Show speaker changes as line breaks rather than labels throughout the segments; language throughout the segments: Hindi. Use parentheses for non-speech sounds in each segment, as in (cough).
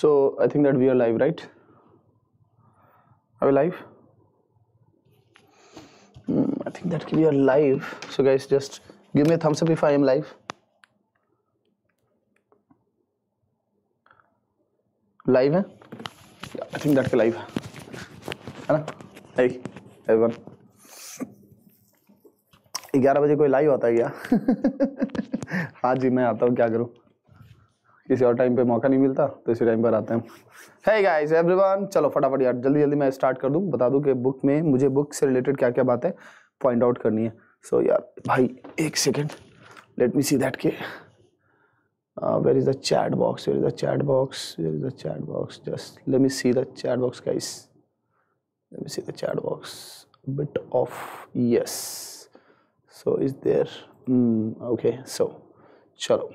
So I think that we are live, right? Are we live? Mm, I think that we are live. So guys, just give me a thumbs up if I am live. Live hai? Yeah, I think that के live hai है Hey, everyone. ग्यारह बजे कोई लाइव आता है क्या हाँ जी मैं आता हूँ क्या करूँ किसी और टाइम पे मौका नहीं मिलता तो इसी टाइम पर आते हैं है गाइस एवरीवन चलो फटाफट यार जल्दी जल्दी मैं स्टार्ट कर दूँ बता दूँ कि बुक में मुझे बुक से रिलेटेड क्या क्या बातें पॉइंट आउट करनी है सो so, यार भाई एक second let me see that के where is the chat box where is the chat box where is the chat box just let me see the chat box guys let me see the chat box bit of yes so is there okay so चलो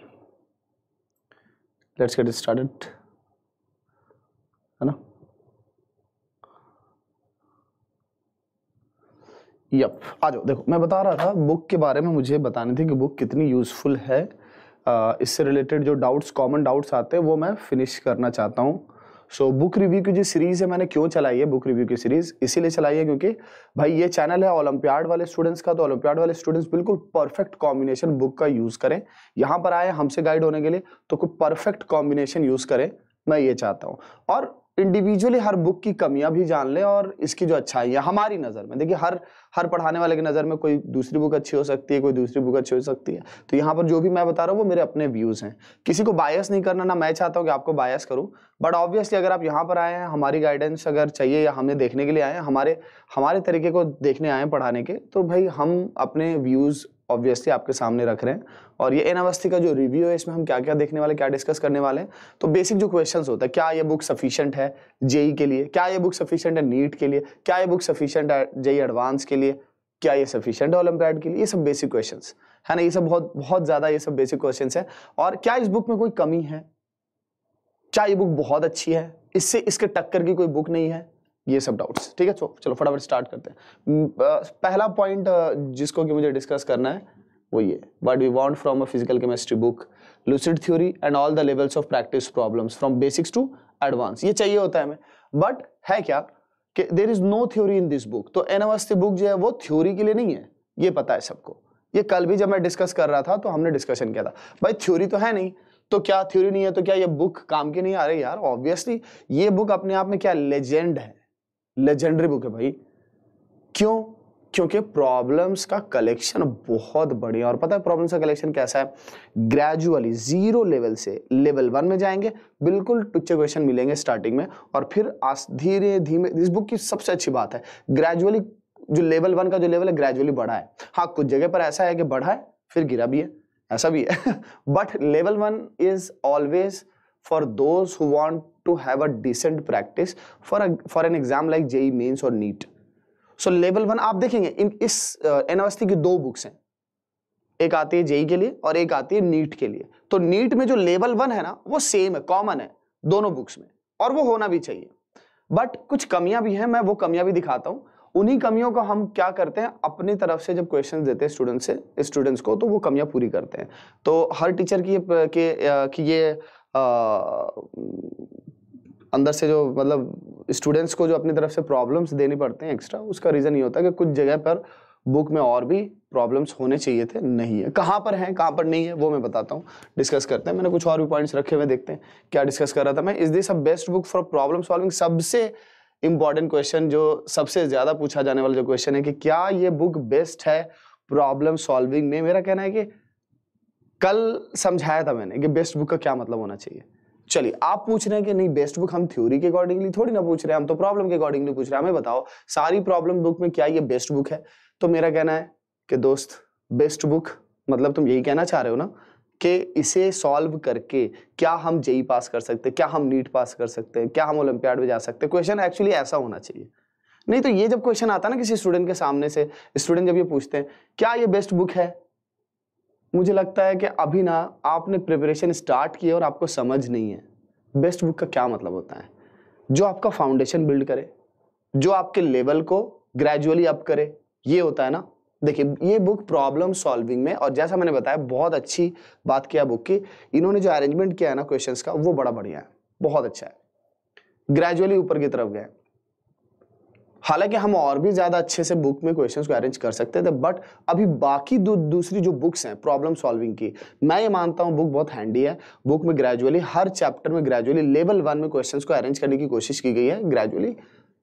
लेट्स गेट स्टार्टेड है ना यप आ जाओ देखो मैं बता रहा था बुक के बारे में मुझे बताने थे कि बुक कितनी यूज़फुल है इससे रिलेटेड जो डाउट्स कॉमन डाउट्स आते हैं वो मैं फिनिश करना चाहता हूँ सो बुक रिव्यू की जो सीरीज़ है मैंने क्यों चलाई है बुक रिव्यू की सीरीज़ इसीलिए चलाई है क्योंकि भाई ये चैनल है ओलंपियाड वाले स्टूडेंट्स का तो ओलंपियाड वाले स्टूडेंट्स बिल्कुल परफेक्ट कॉम्बिनेशन बुक का यूज़ करें यहाँ पर आए हमसे गाइड होने के लिए तो कोई परफेक्ट कॉम्बिनेशन यूज़ करें मैं ये चाहता हूँ और इंडिविजुअली हर बुक की कमियां भी जान लें और इसकी जो अच्छाई है हमारी नज़र में देखिए हर हर पढ़ाने वाले की नज़र में कोई दूसरी बुक अच्छी हो सकती है कोई दूसरी बुक अच्छी हो सकती है तो यहाँ पर जो भी मैं बता रहा हूँ वो मेरे अपने व्यूज़ हैं किसी को बायस नहीं करना ना मैं चाहता हूँ कि आपको बायस करूँ बट ऑब्वियसली अगर आप यहाँ पर आए हैं हमारी गाइडेंस अगर चाहिए या हमने देखने के लिए आए हैं हमारे हमारे तरीके को देखने आए हैं पढ़ाने के तो भाई हम अपने व्यूज़ ऑब्वियसली आपके सामने रख रहे हैं और ये एन अवस्थी का जो रिव्यू है इसमें हम क्या क्या देखने वाले क्या डिस्कस करने वाले हैं तो बेसिक जो क्वेश्चंस होता है क्या ये बुक सफिशिएंट है जेई e के लिए क्या ये बुक सफिशिएंट है नीट के लिए क्या ये बुक सफिशिएंट है जेई एडवांस e के लिए क्या ये सफिशिएंट है ओलम्पियाड के लिए ये सब बेसिक क्वेश्चन है ना ये सब बहुत बहुत ज़्यादा ये सब बेसिक क्वेश्चन है और क्या इस बुक में कोई कमी है क्या ये बुक बहुत अच्छी है इससे इसके टक्कर की कोई बुक नहीं है ये सब डाउट्स ठीक है चलो फटाफट स्टार्ट करते हैं hmm, uh, पहला पॉइंट uh, जिसको कि मुझे डिस्कस करना है वो ये what we want from a physical chemistry book lucid theory and all the levels of practice problems from basics to advance ये चाहिए होता है हमें बट है क्या कि there is no theory in this book तो एनवस्थी बुक जो है वो थ्योरी के लिए नहीं है ये पता है सबको ये कल भी जब मैं डिस्कस कर रहा था तो हमने डिस्कशन किया था भाई थ्योरी तो है नहीं तो क्या थ्योरी नहीं है तो क्या ये बुक काम की नहीं आ रही यार ऑब्वियसली ये बुक अपने आप में क्या लेजेंड है लेजेंडरी बुक है भाई क्यों क्योंकि प्रॉब्लम्स का कलेक्शन बहुत बढ़िया और पता है प्रॉब्लम्स का कलेक्शन कैसा है ग्रेजुअली जीरो लेवल से लेवल वन में जाएंगे बिल्कुल टुच्चे क्वेश्चन मिलेंगे स्टार्टिंग में और फिर धीरे धीरे इस बुक की सबसे अच्छी बात है ग्रेजुअली जो लेवल वन का जो लेवल है ग्रेजुअली बढ़ा है हाँ कुछ जगह पर ऐसा है कि बढ़ा है फिर गिरा भी है ऐसा भी है but level one is always for those who want to have a decent practice for a for an exam like JEE mains or NEET So level one आप देखेंगे इन इस एन अवस्थी की दो बुक्स हैं एक आती है जेई e के लिए और एक आती है नीट के लिए तो नीट में जो लेवल वन है ना वो सेम है कॉमन है दोनों बुक्स में और वो होना भी चाहिए बट कुछ कमियां भी हैं मैं वो कमियां भी दिखाता हूँ उन्हीं कमियों को हम क्या करते हैं अपनी तरफ से जब क्वेश्चन देते हैं स्टूडेंट से स्टूडेंट्स को तो वो कमियां पूरी करते हैं तो हर टीचर की ये, के, की ये आ, अंदर से जो मतलब स्टूडेंट्स को जो अपनी तरफ से प्रॉब्लम्स देनी पड़ते हैं एक्स्ट्रा उसका रीज़न ये होता है कि कुछ जगह पर बुक में और भी प्रॉब्लम्स होने चाहिए थे नहीं है कहाँ पर हैं कहाँ पर नहीं है वो मैं बताता हूँ डिस्कस करते हैं मैंने कुछ और भी पॉइंट्स रखे हुए देखते हैं क्या डिस्कस कर रहा था मैं is this a best book for problem solving सबसे इम्पॉर्टेंट क्वेश्चन जो सबसे ज़्यादा पूछा जाने वाला जो क्वेश्चन है कि क्या ये बुक बेस्ट है प्रॉब्लम सॉल्विंग में मेरा कहना है कि कल समझाया था मैंने कि बेस्ट बुक का क्या मतलब होना चाहिए चलिए आप पूछ रहे हैं कि नहीं बेस्ट बुक हम थ्योरी के अकॉर्डिंगली थोड़ी ना पूछ रहे हैं हम तो प्रॉब्लम के अकॉर्डिंगली पूछ रहे हैं हमें बताओ सारी प्रॉब्लम बुक में क्या ये बेस्ट बुक है तो मेरा कहना है कि दोस्त बेस्ट बुक मतलब तुम यही कहना चाह रहे हो ना कि इसे सॉल्व करके क्या हम जेई पास e कर सकते हैं क्या हम नीट पास कर सकते हैं क्या हम ओलंपियाड में जा सकते हैं क्वेश्चन एक्चुअली ऐसा होना चाहिए नहीं तो ये जब क्वेश्चन आता ना किसी स्टूडेंट के सामने से स्टूडेंट जब ये पूछते हैं क्या ये बेस्ट बुक है मुझे लगता है कि अभी ना आपने प्रिपरेशन स्टार्ट की है और आपको समझ नहीं है बेस्ट बुक का क्या मतलब होता है जो आपका फाउंडेशन बिल्ड करे जो आपके लेवल को ग्रेजुअली अप करे ये होता है ना देखिए ये बुक प्रॉब्लम सॉल्विंग में और जैसा मैंने बताया बहुत अच्छी बात किया बुक की इन्होंने जो अरेंजमेंट किया है ना क्वेश्चंस का वो बड़ा बढ़िया है बहुत अच्छा है ग्रेजुअली ऊपर की तरफ गए हालांकि हम और भी ज़्यादा अच्छे से बुक में क्वेश्चंस को अरेंज कर सकते थे बट अभी बाकी दू, दूसरी जो बुक्स हैं प्रॉब्लम सॉल्विंग की मैं ये मानता हूँ बुक बहुत हैंडी है बुक में ग्रेजुअली हर चैप्टर में ग्रेजुअली लेवल वन में क्वेश्चन को अरेंज करने की कोशिश की गई है ग्रेजुअली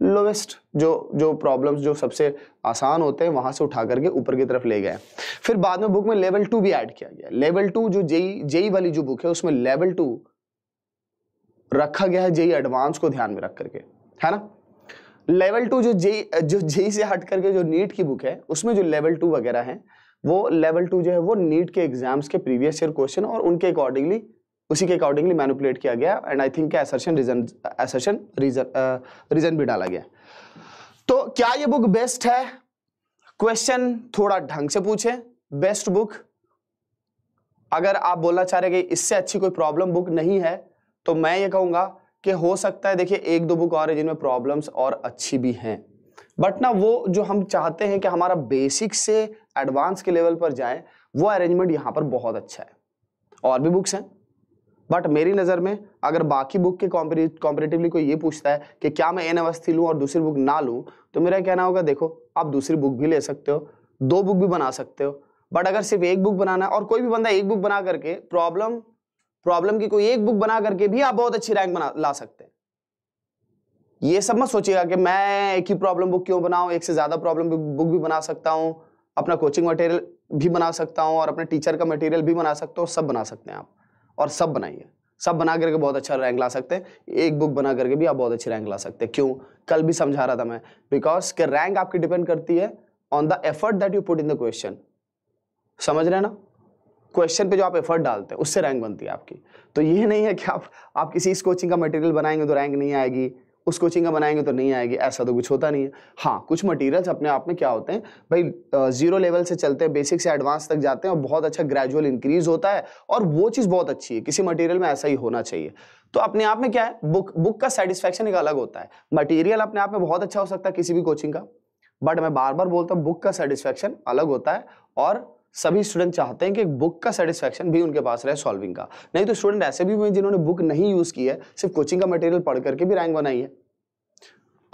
लोवेस्ट जो जो प्रॉब्लम्स जो सबसे आसान होते हैं वहाँ से उठा करके ऊपर की तरफ ले गए फिर बाद में बुक में लेवल टू भी ऐड किया गया लेवल टू जो जेई जेई वाली जो बुक है उसमें लेवल टू रखा गया है जेई एडवांस को ध्यान में रख करके है ना लेवल टू जो जे जो जे से हट करके जो नीट की बुक है उसमें जो लेवल टू वगैरह है वो लेवल टू जो है वो नीट के एग्जाम्स के प्रीवियस ईयर क्वेश्चन और उनके अकॉर्डिंगली उसी के अकॉर्डिंगली मैनुपुलेट किया गया and I think assertion reason assertion reason reason भी डाला गया तो क्या ये बुक बेस्ट है क्वेश्चन थोड़ा ढंग से पूछे बेस्ट बुक अगर आप बोलना चाह रहे कि इससे अच्छी कोई प्रॉब्लम बुक नहीं है तो मैं ये कहूंगा कि हो सकता है देखिए एक दो बुक और है जिनमें प्रॉब्लम्स और अच्छी भी हैं बट ना वो जो हम चाहते हैं कि हमारा बेसिक से एडवांस के लेवल पर जाए वो अरेंजमेंट यहाँ पर बहुत अच्छा है और भी बुक्स हैं बट मेरी नज़र में अगर बाकी बुक के कॉम्पिटेटिवली कोई ये पूछता है कि क्या मैं एन अवस्थी लूँ और दूसरी बुक ना लूँ तो मेरा कहना होगा देखो आप दूसरी बुक भी ले सकते हो दो बुक भी बना सकते हो बट अगर सिर्फ एक बुक बनाना है और कोई भी बंदा एक बुक बना करके प्रॉब्लम प्रॉब्लम की कोई एक बुक बना करके भी आप बहुत अच्छी रैंक बना ला सकते हैं ये सब मत सोचिएगा कि मैं एक ही प्रॉब्लम बुक क्यों बनाऊं एक से ज़्यादा प्रॉब्लम बुक भी बना सकता हूं अपना कोचिंग मटेरियल भी बना सकता हूं और अपने टीचर का मटेरियल भी बना सकता हूं सब बना सकते हैं आप और सब बनाइए सब बना करके बहुत अच्छा रैंक ला सकते हैं एक बुक बना करके भी आप बहुत अच्छी रैंक ला सकते हैं क्यों कल भी समझा रहा था मैं बिकॉज के रैंक आपकी डिपेंड करती है on the effort that you put in the question समझ रहे ना क्वेश्चन पे जो आप एफर्ट डालते हैं उससे रैंक बनती है आपकी तो ये नहीं है कि आप आप किसी इस कोचिंग का मटेरियल बनाएंगे तो रैंक नहीं आएगी उस कोचिंग का बनाएंगे तो नहीं आएगी ऐसा तो कुछ होता नहीं है हाँ कुछ मटेरियल्स अपने आप में क्या होते हैं भाई जीरो लेवल से चलते हैं बेसिक से एडवांस तक जाते हैं और बहुत अच्छा ग्रेजुअल इंक्रीज होता है और वो चीज़ बहुत अच्छी है किसी मटेरियल में ऐसा ही होना चाहिए तो अपने आप में क्या है बुक बुक का सेटिस्फैक्शन एक अलग होता है मटीरियल अपने आप में बहुत अच्छा हो सकता है किसी भी कोचिंग का बट मैं बार बार बोलता हूँ बुक का सेटिस्फैक्शन अलग होता है और सभी स्टूडेंट चाहते हैं कि बुक का सेटिस्फेक्शन भी उनके पास रहे सॉल्विंग का नहीं तो स्टूडेंट ऐसे भी हुए जिन्होंने बुक नहीं यूज़ की है सिर्फ कोचिंग का मटेरियल पढ़ करके भी रैंक बनाई है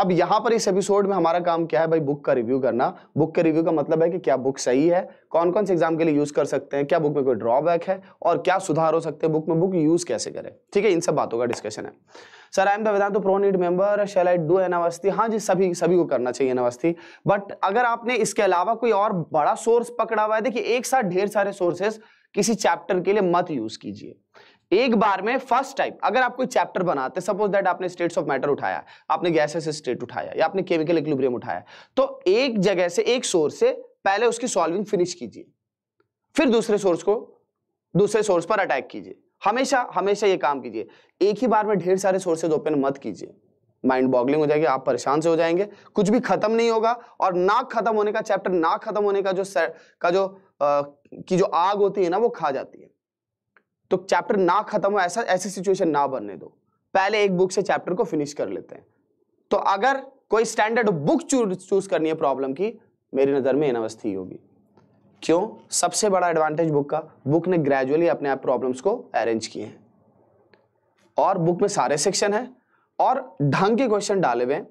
अब यहां पर इस एपिसोड में हमारा काम क्या है भाई बुक का रिव्यू करना बुक के रिव्यू का मतलब है कि क्या बुक सही है कौन कौन से एग्जाम के लिए यूज़ कर सकते हैं क्या बुक में कोई ड्रॉबैक है और क्या सुधार हो सकते हैं बुक में बुक यूज़ कैसे करें ठीक है इन सब बातों का डिस्कशन है sir I am the Vedant pro need member shall I do Awasthi हाँ जी सभी सभी को करना चाहिए एनावस्थी बट अगर आपने इसके अलावा कोई और बड़ा सोर्स पकड़ा हुआ है देखिए एक साथ ढेर सारे सोर्सेस किसी चैप्टर के लिए मत यूज कीजिए एक बार में फर्स्ट टाइप अगर आप कोई चैप्टर बनाते सपोज दैट आपने स्टेट्स ऑफ मैटर उठाया आपने गैसेस स्टेट उठाया या आपने केमिकल इक्लिब्रियम उठाया तो एक जगह से एक सोर्स से पहले उसकी सॉल्विंग फिनिश कीजिए फिर दूसरे सोर्स को दूसरे सोर्स पर अटैक कीजिए हमेशा हमेशा ये काम कीजिए एक ही बार में ढेर सारे सोर्सेज ओपन मत कीजिए माइंड बॉगलिंग हो जाएगी आप परेशान से हो जाएंगे कुछ भी खत्म नहीं होगा और ना खत्म होने का चैप्टर ना खत्म होने का जो सर, का जो आ, की जो आग होती है ना वो खा जाती है तो चैप्टर ना खत्म हो ऐसा ऐसी सिचुएशन ना बनने दो पहले एक बुक से चैप्टर को फिनिश कर लेते हैं तो अगर कोई स्टैंडर्ड बुक चूज करनी है प्रॉब्लम की मेरी नज़र में एनावस्थी होगी क्यों सबसे बड़ा एडवांटेज बुक का बुक ने ग्रेजुअली अपने आप प्रॉब्लम्स को अरेंज किए हैं और बुक में सारे सेक्शन हैं और ढंग के क्वेश्चन डाले हुए हैं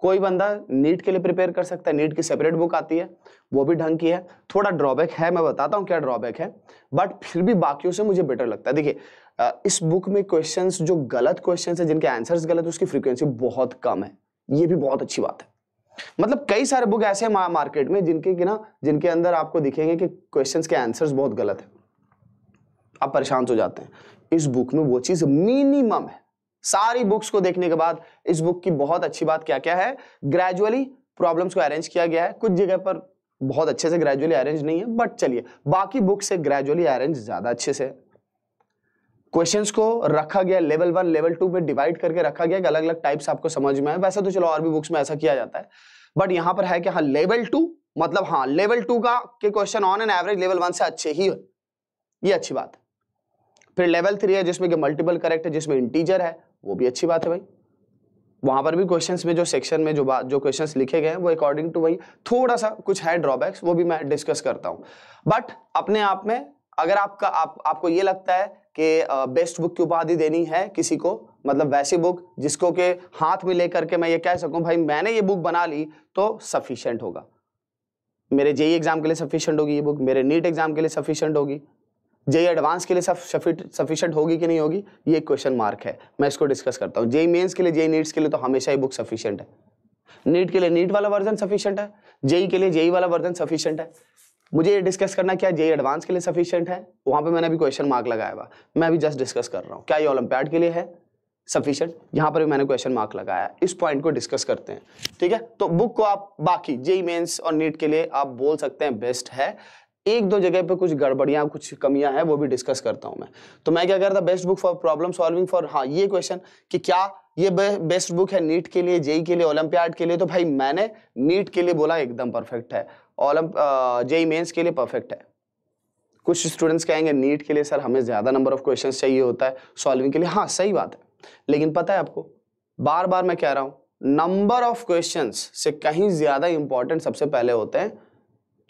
कोई बंदा नीट के लिए प्रिपेयर कर सकता है नीट की सेपरेट बुक आती है वो भी ढंग की है थोड़ा ड्रॉबैक है मैं बताता हूँ क्या ड्रॉबैक है बट फिर भी बाकियों से मुझे बेटर लगता है देखिए इस बुक में क्वेश्चंस जो गलत क्वेश्चंस हैं जिनके आंसर्स गलत है उसकी फ्रीक्वेंसी बहुत कम है ये भी बहुत अच्छी बात है मतलब कई सारे बुक ऐसे हैं मार्केट में जिनके कि ना जिनके अंदर आपको दिखेंगे कि क्वेश्चंस के आंसर्स बहुत गलत है आप परेशान हो जाते हैं इस बुक में वो चीज मिनिमम है सारी बुक्स को देखने के बाद इस बुक की बहुत अच्छी बात क्या क्या है ग्रेजुअली प्रॉब्लम्स को अरेंज किया गया है कुछ जगह पर बहुत अच्छे से ग्रेजुअली अरेंज नहीं है बट चलिए बाकी बुक से ग्रेजुअली अरेंज ज़्यादा अच्छे से क्वेश्चंस को रखा गया लेवल वन लेवल टू में डिवाइड करके रखा गया अलग अलग टाइप्स आपको समझ में आए वैसे तो चलो और भी बुक्स में ऐसा किया जाता है बट यहाँ पर है कि हाँ लेवल टू मतलब हाँ लेवल टू का के question on an average level one से अच्छे ही ये अच्छी बात है फिर लेवल थ्री है जिसमें कि मल्टीपल करेक्ट है जिसमें इंटीजर है वो भी अच्छी बात है भाई वहां पर भी क्वेश्चंस में जो सेक्शन में जो बात जो क्वेश्चंस लिखे गए हैं वो अकॉर्डिंग टू वही थोड़ा सा कुछ है ड्रॉबैक्स वो भी मैं डिस्कस करता हूँ बट अपने आप में अगर आपका आप आपको ये लगता है कि बेस्ट बुक की उपाधि देनी है किसी को मतलब वैसी बुक जिसको के हाथ में लेकर के मैं ये कह सकूं भाई मैंने ये बुक बना ली तो सफिशियंट होगा मेरे जेई एग्ज़ाम e के लिए सफिशियंट होगी ये बुक मेरे नीट एग्ज़ाम के लिए सफिशियंट होगी जेई एडवांस e के लिए सफिशियंट होगी कि नहीं होगी ये क्वेश्चन मार्क है मैं इसको डिस्कस करता हूँ जेई मेन्स के लिए जेई नीट्स e के लिए तो हमेशा ही बुक सफिशियंट है नीट के लिए नीट वाला वर्जन सफिशियंट है जेई के लिए जेई वाला वर्जन सफिशियंट है मुझे ये डिस्कस करना क्या जेई एडवांस e के लिए सफिशियंट है वहाँ पे मैंने अभी क्वेश्चन मार्क लगाया हुआ मैं अभी जस्ट डिस्कस कर रहा हूँ क्या ये ओलंपियाड के लिए है सफिशियंट यहाँ पर भी मैंने क्वेश्चन मार्क लगाया इस पॉइंट को डिस्कस करते हैं ठीक है तो बुक को आप बाकी जेई मेन्स e और नीट के लिए आप बोल सकते हैं बेस्ट है एक दो जगह पे कुछ गड़बड़ियां कुछ कमियां हैं वो भी डिस्कस करता हूँ मैं तो मैं क्या कह रहा था best book for problem solving for हाँ ये क्वेश्चन कि क्या ये बेस्ट बुक है नीट के लिए जेई e के लिए ओलंपियाड के लिए तो भाई मैंने नीट के लिए बोला एकदम परफेक्ट है ओलम जेई मेन्स के लिए परफेक्ट है कुछ स्टूडेंट्स कहेंगे नीट के लिए सर हमें ज़्यादा नंबर ऑफ क्वेश्चंस चाहिए होता है सॉल्विंग के लिए हाँ सही बात है लेकिन पता है आपको बार बार मैं कह रहा हूँ नंबर ऑफ क्वेश्चंस से कहीं ज़्यादा इंपॉर्टेंट सबसे पहले होते हैं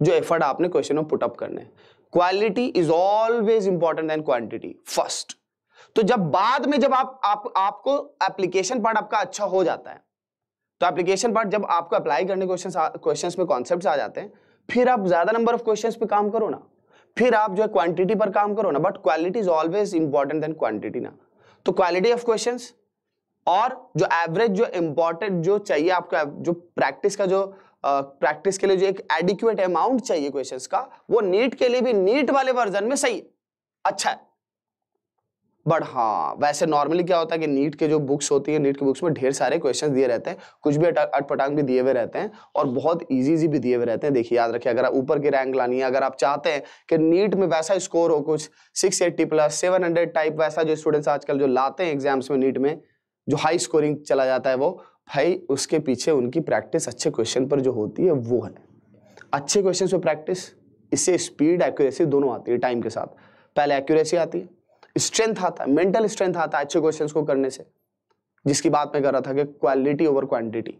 जो एफर्ट आपने क्वेश्चन में पुटअप करने quality is always important and quantity first तो जब बाद में जब आप, आप आपको एप्लीकेशन पार्ट आपका अच्छा हो जाता है तो एप्लीकेशन पार्ट जब आपको अप्लाई करने क्वेश्चन में कॉन्सेप्ट आ जाते हैं फिर आप ज़्यादा नंबर ऑफ क्वेश्चन पे काम करो ना फिर आप जो है क्वांटिटी पर काम करो ना but quality is always important then quantity ना तो क्वालिटी ऑफ क्वेश्चन और जो एवरेज जो इंपॉर्टेंट जो चाहिए आपको जो प्रैक्टिस का जो प्रैक्टिस uh, के लिए जो एक एडिक्यूट अमाउंट चाहिए क्वेश्चंस का वो नीट के लिए भी नीट वाले वर्जन में सही है अच्छा है बट हाँ वैसे नॉर्मली क्या होता है कि नीट के जो बुक्स होती है नीट की बुक्स में ढेर सारे क्वेश्चन दिए रहते हैं कुछ भी अटपटांग भी दिए हुए रहते हैं और बहुत ईजी ईजी भी दिए हुए रहते हैं देखिए याद रखिए अगर आप ऊपर की रैंक लानी है अगर आप चाहते हैं कि नीट में वैसा स्कोर हो कुछ six eighty plus seven hundred type वैसा जो स्टूडेंट्स आजकल जो लाते हैं एग्जाम्स में नीट में जो हाई स्कोरिंग चला जाता है वो भाई उसके पीछे उनकी प्रैक्टिस अच्छे क्वेश्चन पर जो होती है वो है अच्छे क्वेश्चन पर प्रैक्टिस इससे स्पीड एक्यूरेसी दोनों आती है टाइम के साथ पहले एक्यूरेसी आती है स्ट्रेंथ आता है मेंटल स्ट्रेंथ आता है अच्छे क्वेश्चंस को करने से जिसकी बात मैं कर रहा था कि क्वालिटी ओवर क्वांटिटी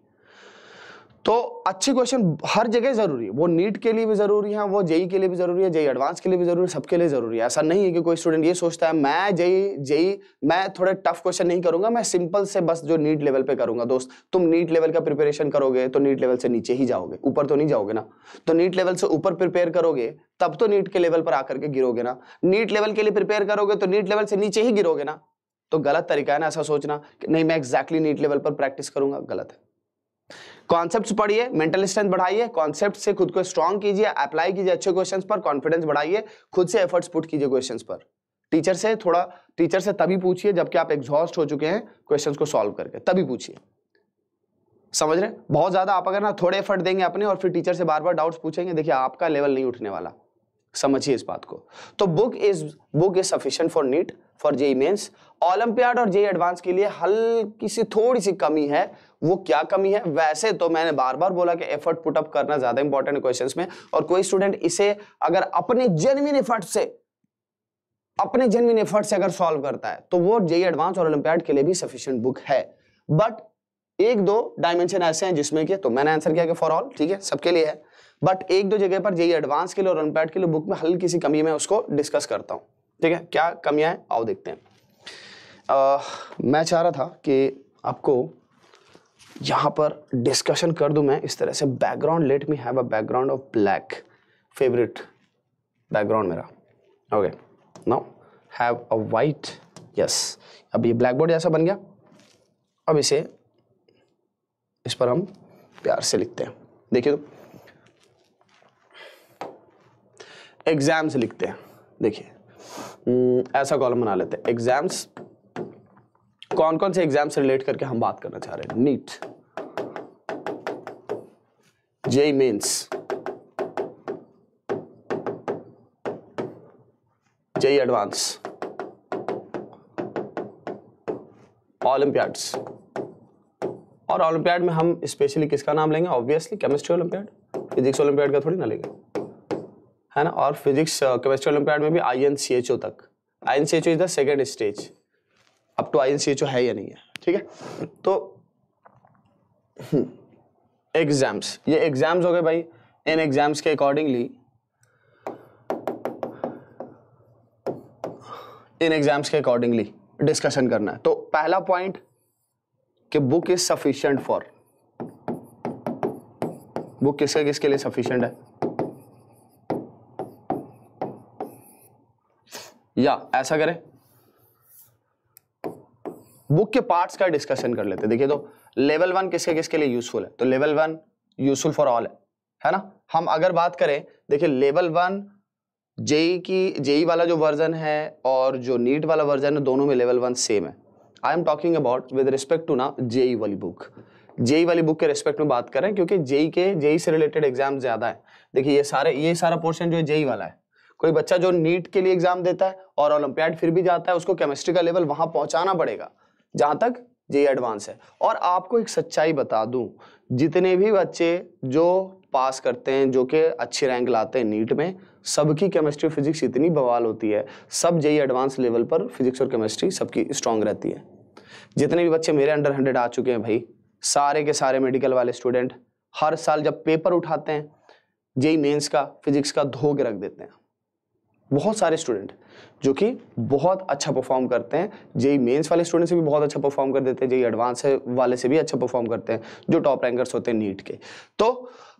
तो अच्छे क्वेश्चन हर जगह जरूरी है वो नीट के लिए भी जरूरी है वो जेई के लिए भी जरूरी है जेई एडवांस के लिए भी जरूरी है सबके लिए जरूरी है ऐसा नहीं है कि कोई स्टूडेंट ये सोचता है मैं जेई जेई मैं थोड़े टफ क्वेश्चन नहीं करूंगा मैं सिंपल से बस जो नीट लेवल पे करूंगा दोस्त तुम नीट लेवल का प्रिपेरेशन करोगे तो नीट लेवल से नीचे ही जाओगे ऊपर तो नहीं जाओगे ना तो नीट लेवल से ऊपर प्रिपेयर करोगे तब तो नीट के लेवल पर आकर के गिरोगे ना नीट लेवल के लिए प्रिपेयर करोगे तो नीट लेवल से नीचे ही गिरोगे ना तो गलत तरीका है ना ऐसा सोचना कि नहीं मैं एग्जैक्टली नीट लेवल पर प्रैक्टिस करूंगा गलत है कॉन्सेप्ट पढ़िए मेंटल स्ट्रेंथ बढ़ाइए कॉन्सेप्ट से खुद को स्ट्रॉन्ग कीजिए अप्लाई कीजिए अच्छे क्वेश्चन पर कॉन्फिडेंस बढ़ाइए खुद से एफर्ट्स पुट कीजिए क्वेश्चन पर टीचर से थोड़ा टीचर से तभी पूछिए जबकि आप एग्जॉस्ट हो चुके हैं क्वेश्चन को सॉल्व करके तभी पूछिए समझ रहे बहुत ज़्यादा आप अगर ना थोड़े एफर्ट देंगे अपने और फिर टीचर से बार बार डाउट्स पूछेंगे देखिए आपका लेवल नहीं उठने वाला समझिए इस बात को तो book is book is sufficient for NEET for JEE mains olympiad और जेई एडवांस के लिए हल्की सी थोड़ी सी कमी है वो क्या कमी है वैसे तो मैंने बार बार बोला कि एफर्ट पुटअप करना ज्यादा इंपॉर्टेंट क्वेश्चन में और कोई स्टूडेंट इसे अगर अपने जेनविन एफर्ट से अपने जेनविन एफर्ट से अगर सॉल्व करता है तो वो जेई एडवांस e और ओलंपियाड के लिए भी सफिशियंट बुक है बट एक दो डायमेंशन ऐसे हैं जिसमें कि तो मैंने आंसर किया कि फॉर ऑल ठीक है सबके लिए है बट एक दो जगह पर जेई एडवांस e के लिए और ओलंपियाड के लिए बुक में हल्की सी कमी में उसको डिस्कस करता हूँ ठीक है क्या कमियां हैं आओ देखते हैं आ, मैं चाह रहा था कि आपको यहाँ पर डिस्कशन कर दूँ मैं इस तरह से background let me have a background of black favourite background मेरा okay now have a white yes अब ये ब्लैक बोर्ड जैसा बन गया अब इसे इस पर हम प्यार से लिखते हैं देखिए तो एग्जाम्स लिखते हैं देखिए हम्म, ऐसा कॉलम बना लेते हैं एग्ज़ाम्स कौन कौन से एग्जाम से रिलेट करके हम बात करना चाह रहे हैं नीट जे मेन्स जे एडवांस ओलंपियाड्स और ओलंपियाड में हम स्पेशली किसका नाम लेंगे obviously chemistry olympiad physics olympiad का थोड़ी ना लेंगे है ना और फिजिक्स केमिस्ट्री ओलंपियाड में भी आई एन सी एच ओ तक I N C H O is the second stage अब तो एन सी है या नहीं है ठीक है तो एग्जाम्स ये एग्जाम्स हो गए भाई इन एग्जाम्स के अकॉर्डिंगली इन एग्जाम्स के अकॉर्डिंगली डिस्कशन करना है तो पहला पॉइंट कि book is sufficient for book किसके किसके लिए सफिशिएंट है या ऐसा करें बुक के पार्ट्स का डिस्कशन कर लेते हैं देखिए तो लेवल वन किसके किसके लिए यूजफुल है तो level one useful for all है है ना हम अगर बात करें देखिए लेवल वन जेई की जेई e वाला जो वर्जन है और जो नीट वाला वर्जन है दोनों में लेवल वन सेम है I am talking about with respect to ना जेई e वाली बुक जेई e वाली बुक के रिस्पेक्ट में बात करें क्योंकि जेई के जेई से रिलेटेड एग्जाम ज्यादा है देखिए ये सारे ये सारा पोर्शन जो है जेई वाला है कोई बच्चा जो नीट के लिए एग्जाम देता है और ओलंपियाड फिर भी जाता है उसको केमिस्ट्री का लेवल वहां पहुंचाना पड़ेगा जहाँ तक जे एडवांस है और आपको एक सच्चाई बता दूं जितने भी बच्चे जो पास करते हैं जो कि अच्छी रैंक लाते हैं नीट में सबकी केमिस्ट्री फिजिक्स इतनी बवाल होती है सब जे एडवांस लेवल पर फिजिक्स और केमिस्ट्री सबकी स्ट्रांग रहती है जितने भी बच्चे मेरे अंडर हंड्रेड आ चुके हैं भाई सारे के सारे मेडिकल वाले स्टूडेंट हर साल जब पेपर उठाते हैं जेई मेंस का फिजिक्स का धो के रख देते हैं बहुत सारे स्टूडेंट जो कि बहुत अच्छा परफॉर्म करते हैं जेई मेंस वाले स्टूडेंट से भी बहुत अच्छा परफॉर्म कर देते हैं जेई एडवांस वाले से भी अच्छा परफॉर्म करते हैं जो टॉप रैंकर्स होते हैं नीट के तो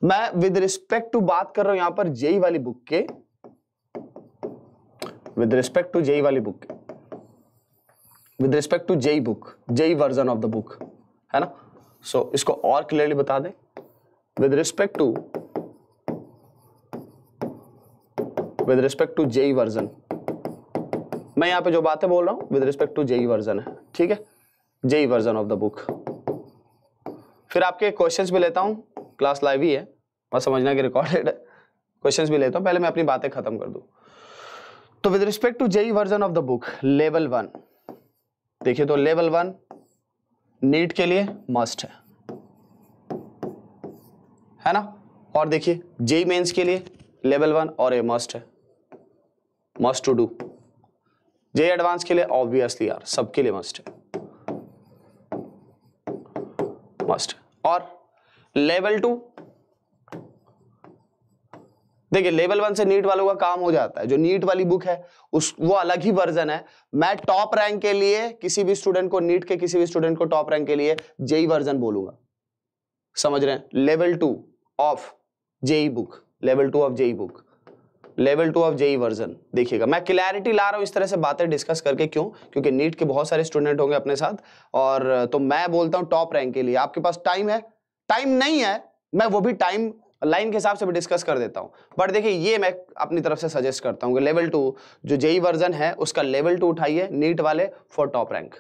मैं विद रिस्पेक्ट टू बात कर रहा हूं यहां पर जेई वाली बुक के विद रिस्पेक्ट टू जेई वाली book with respect to JEE book JEE version of the book है ना सो so, इसको और क्लियरली बता दें with respect to with respect to JEE version मैं यहाँ पे जो बातें बोल रहा हूँ with respect to JEE version है ठीक है JEE version of the book फिर आपके क्वेश्चंस भी लेता हूँ क्लास लाइव ही है बस समझना कि रिकॉर्डेड है क्वेश्चंस भी लेता हूँ पहले मैं अपनी बातें खत्म कर दूँ तो with respect to JEE version of the book level one देखिए तो लेवल वन नीट के लिए मस्ट है है ना और देखिए जेई मेंस के लिए लेवल वन और ए मस्ट है must to do JEE advance के लिए ऑब्वियसली यार सबके लिए मस्ट मस्ट और लेवल टू देखिए लेवल वन से नीट वालों का काम हो जाता है जो नीट वाली बुक है उस वो अलग ही वर्जन है मैं टॉप रैंक के लिए किसी भी स्टूडेंट को नीट के किसी भी स्टूडेंट को टॉप रैंक के लिए जेई वर्जन बोलूंगा समझ रहे हैं level two of JEE book level two of JEE book level two of JEE version देखिएगा मैं क्लैरिटी ला रहा हूँ इस तरह से बातें डिस्कस करके क्यों क्योंकि नीट के बहुत सारे स्टूडेंट होंगे अपने साथ और तो मैं बोलता हूँ टॉप रैंक के लिए आपके पास टाइम है टाइम नहीं है मैं वो भी टाइम लाइन के हिसाब से भी डिस्कस कर देता हूँ बट देखिए ये मैं अपनी तरफ से सजेस्ट करता हूँ कि लेवल टू जो जेई वर्जन e है उसका लेवल टू उठाइए नीट वाले फॉर टॉप रैंक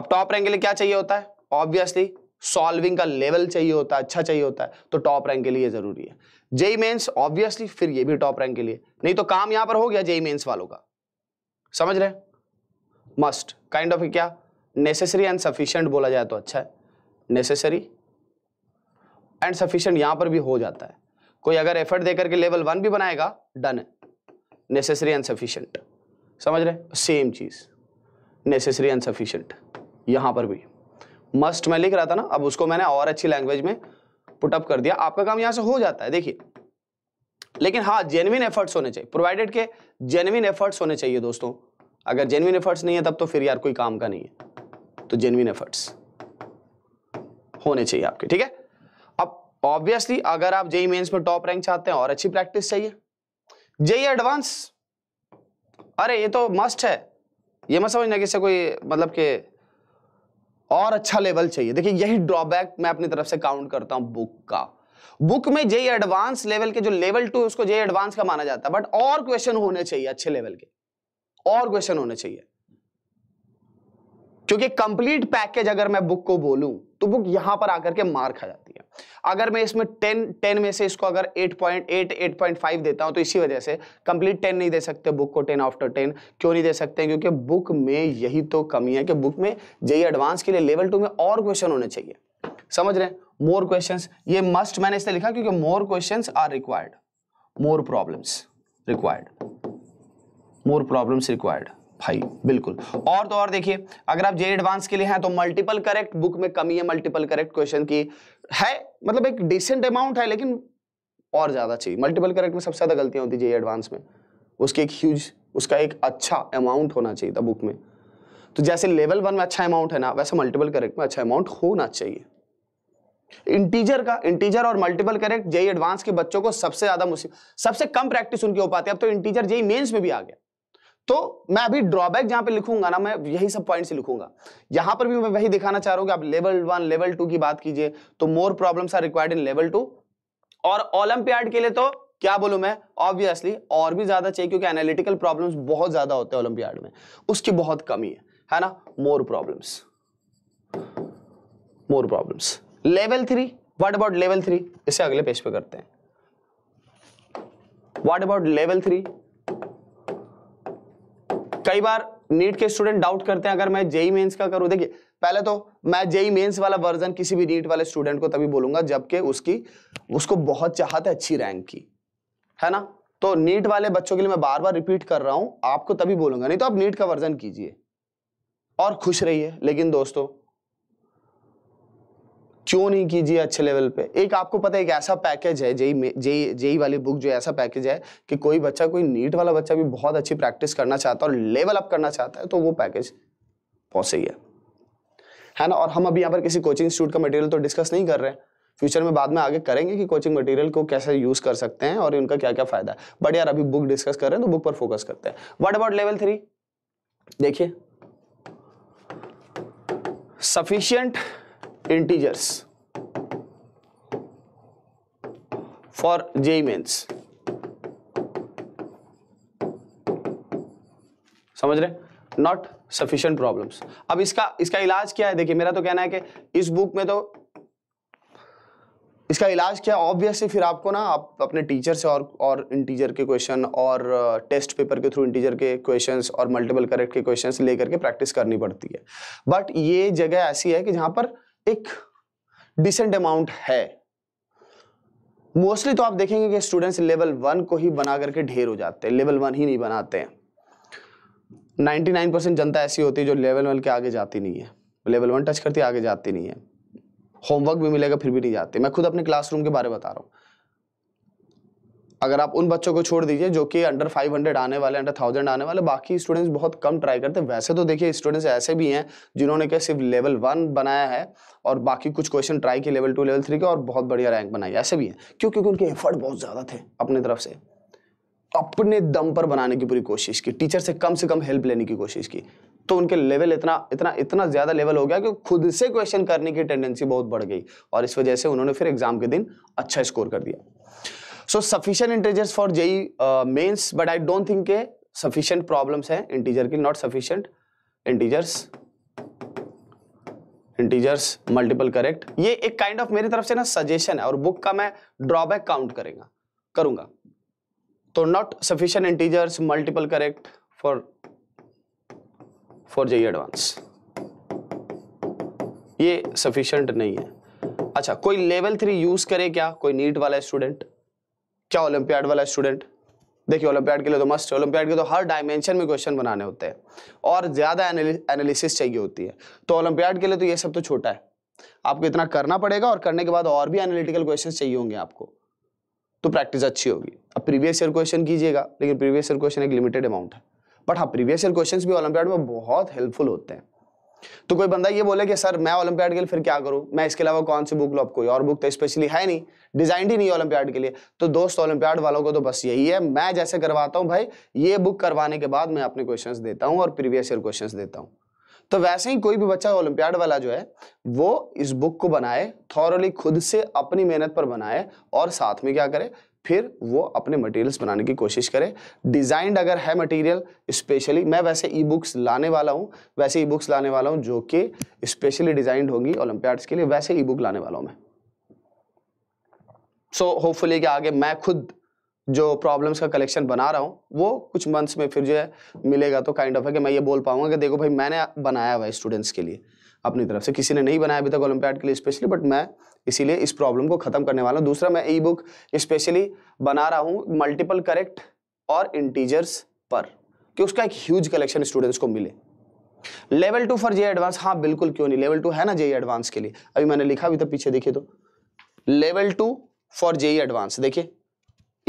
अब टॉप रैंक के लिए क्या चाहिए होता है ऑब्वियसली सॉल्विंग का लेवल चाहिए होता है अच्छा चाहिए होता है तो टॉप रैंक के लिए जरूरी है जेई मेन्स ऑब्वियसली फिर ये भी टॉप रैंक के लिए नहीं तो काम यहां पर हो गया जेई मेन्स वालों का समझ रहे मस्ट काइंड ऑफ क्या नेसेसरी एंड सफिशियंट बोला जाए तो अच्छा है नेसेसरी एंड सफिशियंट यहां पर भी हो जाता है कोई अगर एफर्ट देकर के लेवल वन भी बनाएगा डन है नेसेसरी एंड सफिशियंट समझ रहे सेम चीज नेसेसरी एंड सफिशियंट यहां पर भी मस्ट मैं लिख रहा था ना अब उसको मैंने और अच्छी लैंग्वेज में पुटअप कर दिया आपका काम यहां से हो जाता है देखिए लेकिन हाँ जेनविन एफर्ट्स होने चाहिए प्रोवाइडेड के जेनविन एफर्ट्स होने चाहिए दोस्तों अगर जेनविन एफर्ट्स नहीं है तब तो फिर यार कोई काम का नहीं है तो जेनविन एफर्ट्स होने चाहिए आपके ठीक है अब ऑब्वियसली अगर आप जेई मेन्स में टॉप रैंक चाहते हैं और अच्छी प्रैक्टिस चाहिए जेई एडवांस अरे ये तो मस्ट है ये मत समझना किससे कोई मतलब के और अच्छा लेवल चाहिए देखिए यही ड्रॉबैक मैं अपनी तरफ से काउंट करता हूं बुक का बुक में जय एडवांस लेवल के जो लेवल टू उसको जय एडवांस का माना जाता है बट और क्वेश्चन होने चाहिए अच्छे लेवल के और क्वेश्चन होने चाहिए क्योंकि कंप्लीट पैकेज अगर मैं बुक को बोलूं तो बुक यहां पर आकर के मार खा जाती है अगर मैं इसमें टेन टेन में से इसको अगर eight point eight eight point five देता हूं तो इसी वजह से कंप्लीट टेन नहीं दे सकते बुक को टेन आफ्टर टेन क्यों नहीं दे सकते क्योंकि बुक में यही तो कमी है कि बुक में जेई एडवांस के लिए लेवल टू में और क्वेश्चन होने चाहिए समझ रहे हैं मोर क्वेश्चन ये मस्ट मैंने इसलिए लिखा क्योंकि more question are required more problem required more problems required भाई बिल्कुल और तो और देखिए अगर आप जे एडवांस के लिए हैं तो मल्टीपल करेक्ट बुक में कमी है मल्टीपल करेक्ट क्वेश्चन की है मतलब एक डिसेंट अमाउंट है लेकिन और ज़्यादा चाहिए मल्टीपल करेक्ट में सबसे ज़्यादा गलतियां होती है जे एडवांस में उसकी एक ह्यूज उसका एक अच्छा अमाउंट होना चाहिए था बुक में तो जैसे लेवल वन में अच्छा अमाउंट है ना वैसे मल्टीपल करेक्ट में अच्छा अमाउंट होना चाहिए इंटीजर का इंटीजर और मल्टीपल करेक्ट जेई एडवांस के बच्चों को सबसे ज्यादा मुश्किल सबसे कम प्रैक्टिस उनकी हो पाती है अब तो इंटीजर जेई मेंस में भी आ गया तो मैं अभी ड्रॉबैक जहां पे लिखूंगा ना मैं यही सब पॉइंट्स लिखूंगा यहां पर भी मैं वही दिखाना चाह रहा हूं कि आप लेवल वन लेवल टू की बात कीजिए तो more problems are required in level two और ओलंपियाड के लिए तो क्या बोलू मैं ऑब्वियसली और भी ज्यादा चाहिए क्योंकि एनालिटिकल प्रॉब्लम बहुत ज्यादा होते हैं ओलंपियाड में उसकी बहुत कमी है है ना more problem more problem level three what about level three इसे अगले पेज पे करते हैं वट अबाउट लेवल थ्री कई बार नीट के स्टूडेंट डाउट करते हैं अगर मैं जेई मेंस का करूं देखिए पहले तो मैं जेई मेंस वाला वर्जन किसी भी नीट वाले स्टूडेंट को तभी बोलूंगा जबकि उसकी उसको बहुत चाहत है अच्छी रैंक की है ना तो नीट वाले बच्चों के लिए मैं बार बार रिपीट कर रहा हूं आपको तभी बोलूंगा नहीं तो आप नीट का वर्जन कीजिए और खुश रहिए लेकिन दोस्तों क्यों नहीं कीजिए अच्छे लेवल पे एक आपको पता है एक ऐसा पैकेज है जेई जेई जेई वाली बुक जो ऐसा पैकेज है कि कोई बच्चा कोई नीट वाला बच्चा भी बहुत अच्छी प्रैक्टिस करना चाहता है और लेवल अप करना चाहता है तो वो पैकेज बहुत सही है है ना और हम अभी यहाँ पर किसी कोचिंग इंस्टीट्यूट का मटेरियल तो डिस्कस नहीं कर रहे हैं फ्यूचर में बाद में आगे करेंगे कि कोचिंग मटेरियल को कैसे यूज कर सकते हैं और उनका क्या क्या फायदा है बट यार अभी बुक डिस्कस कर रहे हैं तो बुक पर फोकस करते हैं वट अबाउट लेवल थ्री देखिए sufficient integers for JEE mains समझ रहे नॉट सफिशियंट प्रॉब्लम अब इसका इसका इलाज क्या है देखिए मेरा तो कहना है कि इस बुक में तो इसका इलाज क्या ऑब्वियसली फिर आपको ना आप अपने टीचर से और और इंटीजर के क्वेश्चन और टेस्ट uh, पेपर के थ्रू इंटीजर के क्वेश्चंस और मल्टीपल करेक्ट के क्वेश्चंस लेकर के प्रैक्टिस करनी पड़ती है बट ये जगह ऐसी है कि जहाँ पर एक डिसेंट अमाउंट है मोस्टली तो आप देखेंगे कि स्टूडेंट्स लेवल वन को ही बना करके ढेर हो जाते हैं लेवल वन ही नहीं बनाते हैं 99 परसेंट जनता ऐसी होती है जो लेवल वन के आगे जाती नहीं है लेवल वन टच करती आगे जाती नहीं है होमवर्क भी मिलेगा फिर भी नहीं जाती मैं खुद अपने क्लासरूम के बारे में बता रहा हूँ अगर आप उन बच्चों को छोड़ दीजिए जो कि अंडर 500 आने वाले अंडर 1000 आने वाले बाकी स्टूडेंट्स बहुत कम ट्राई करते हैं वैसे तो देखिए स्टूडेंट्स ऐसे भी हैं जिन्होंने क्या सिर्फ लेवल वन बनाया है और बाकी कुछ क्वेश्चन ट्राई किए लेवल टू लेवल थ्री के और बहुत बढ़िया रैंक बनाई ऐसे भी हैं क्यों क्योंकि उनके एफर्ट बहुत ज़्यादा थे अपनी तरफ से अपने दम पर बनाने की पूरी कोशिश की टीचर से कम से कम हेल्प लेने की कोशिश की तो उनके लेवल इतना इतना इतना ज़्यादा लेवल हो गया कि खुद से क्वेश्चन करने की टेंडेंसी बहुत बढ़ गई और इस वजह से उन्होंने फिर एग्ज़ाम के दिन अच्छा स्कोर कर दिया so sufficient integers for JEE mains but I don't think के सफिशियंट प्रॉब्लम्स हैं इंटीजर की not sufficient integers integers multiple correct ये एक काइंड kind ऑफ of मेरी तरफ से ना सजेशन है और बुक का मैं ड्रॉबैक काउंट करेगा करूंगा तो not sufficient integers multiple correct for for JEE advance ये सफिशियंट नहीं है अच्छा कोई लेवल थ्री यूज करे क्या कोई नीट वाला स्टूडेंट क्या ओलंपियाड वाला स्टूडेंट देखिए ओलंपियाड के लिए तो मस्ट ओलंपियाड के तो हर डायमेंशन में क्वेश्चन बनाने होते हैं और ज़्यादा एनालिसिस चाहिए होती है तो ओलंपियाड के लिए तो ये सब तो छोटा है आपको इतना करना पड़ेगा और करने के बाद और भी एनालिटिकल क्वेश्चन चाहिए होंगे आपको तो प्रैक्टिस अच्छी होगी अब प्रीवियस ईयर क्वेश्चन कीजिएगा लेकिन प्रीवियस ईयर क्वेश्चन एक लिमिटेड अमाउंट है बट हाँ प्रीवियस ईयर क्वेश्चन भी ओलंपियाड में बहुत हेल्पफुल होते हैं तो कोई बंदा ये बोले कि सर मैं ओलंपियाड के लिए फिर क्या करूं मैं इसके अलावा कौन सी बुक लो कोई और बुक तो स्पेशली है नहीं डिजाइंड ही नहीं ओलंपियाड के लिए तो दोस्त ओलंपियाड वालों को तो बस यही है मैं जैसे करवाता हूं भाई ये बुक करवाने के बाद मैं अपने क्वेश्चन देता हूँ और प्रीवियस ईयर क्वेश्चन देता हूँ तो वैसे ही कोई भी बच्चा ओलंपियाड वाला जो है वो इस बुक को बनाए थॉरली खुद से अपनी मेहनत पर बनाए और साथ में क्या करे फिर वो अपने मटेरियल्स बनाने की कोशिश करें डिजाइंड अगर है मटेरियल स्पेशली मैं वैसे ई बुक्स लाने वाला हूँ वैसे ई बुक्स लाने वाला हूँ जो कि स्पेशली डिजाइंड होंगी ओलंपियाड्स के लिए वैसे ई बुक लाने वाला हूँ मैं सो होपफुली कि आगे मैं खुद जो प्रॉब्लम्स का कलेक्शन बना रहा हूँ वो कुछ मंथ्स में फिर जो है मिलेगा तो काइंड kind ऑफ of है कि मैं ये बोल पाऊंगा कि देखो भाई मैंने बनाया हुआ है स्टूडेंट्स के लिए अपनी तरफ से किसी ने नहीं बनाया अभी तक ओलंपियाड के लिए स्पेशली बट मैं इसीलिए इस प्रॉब्लम को खत्म करने वाला हूँ दूसरा मैं ई बुक स्पेशली बना रहा हूँ मल्टीपल करेक्ट और इंटीजर्स पर कि उसका एक ह्यूज कलेक्शन स्टूडेंट्स को मिले level two for J advance हाँ बिल्कुल क्यों नहीं लेवल टू है ना जे एडवांस के लिए अभी मैंने लिखा भी तो पीछे देखिए तो level two for J advance देखिए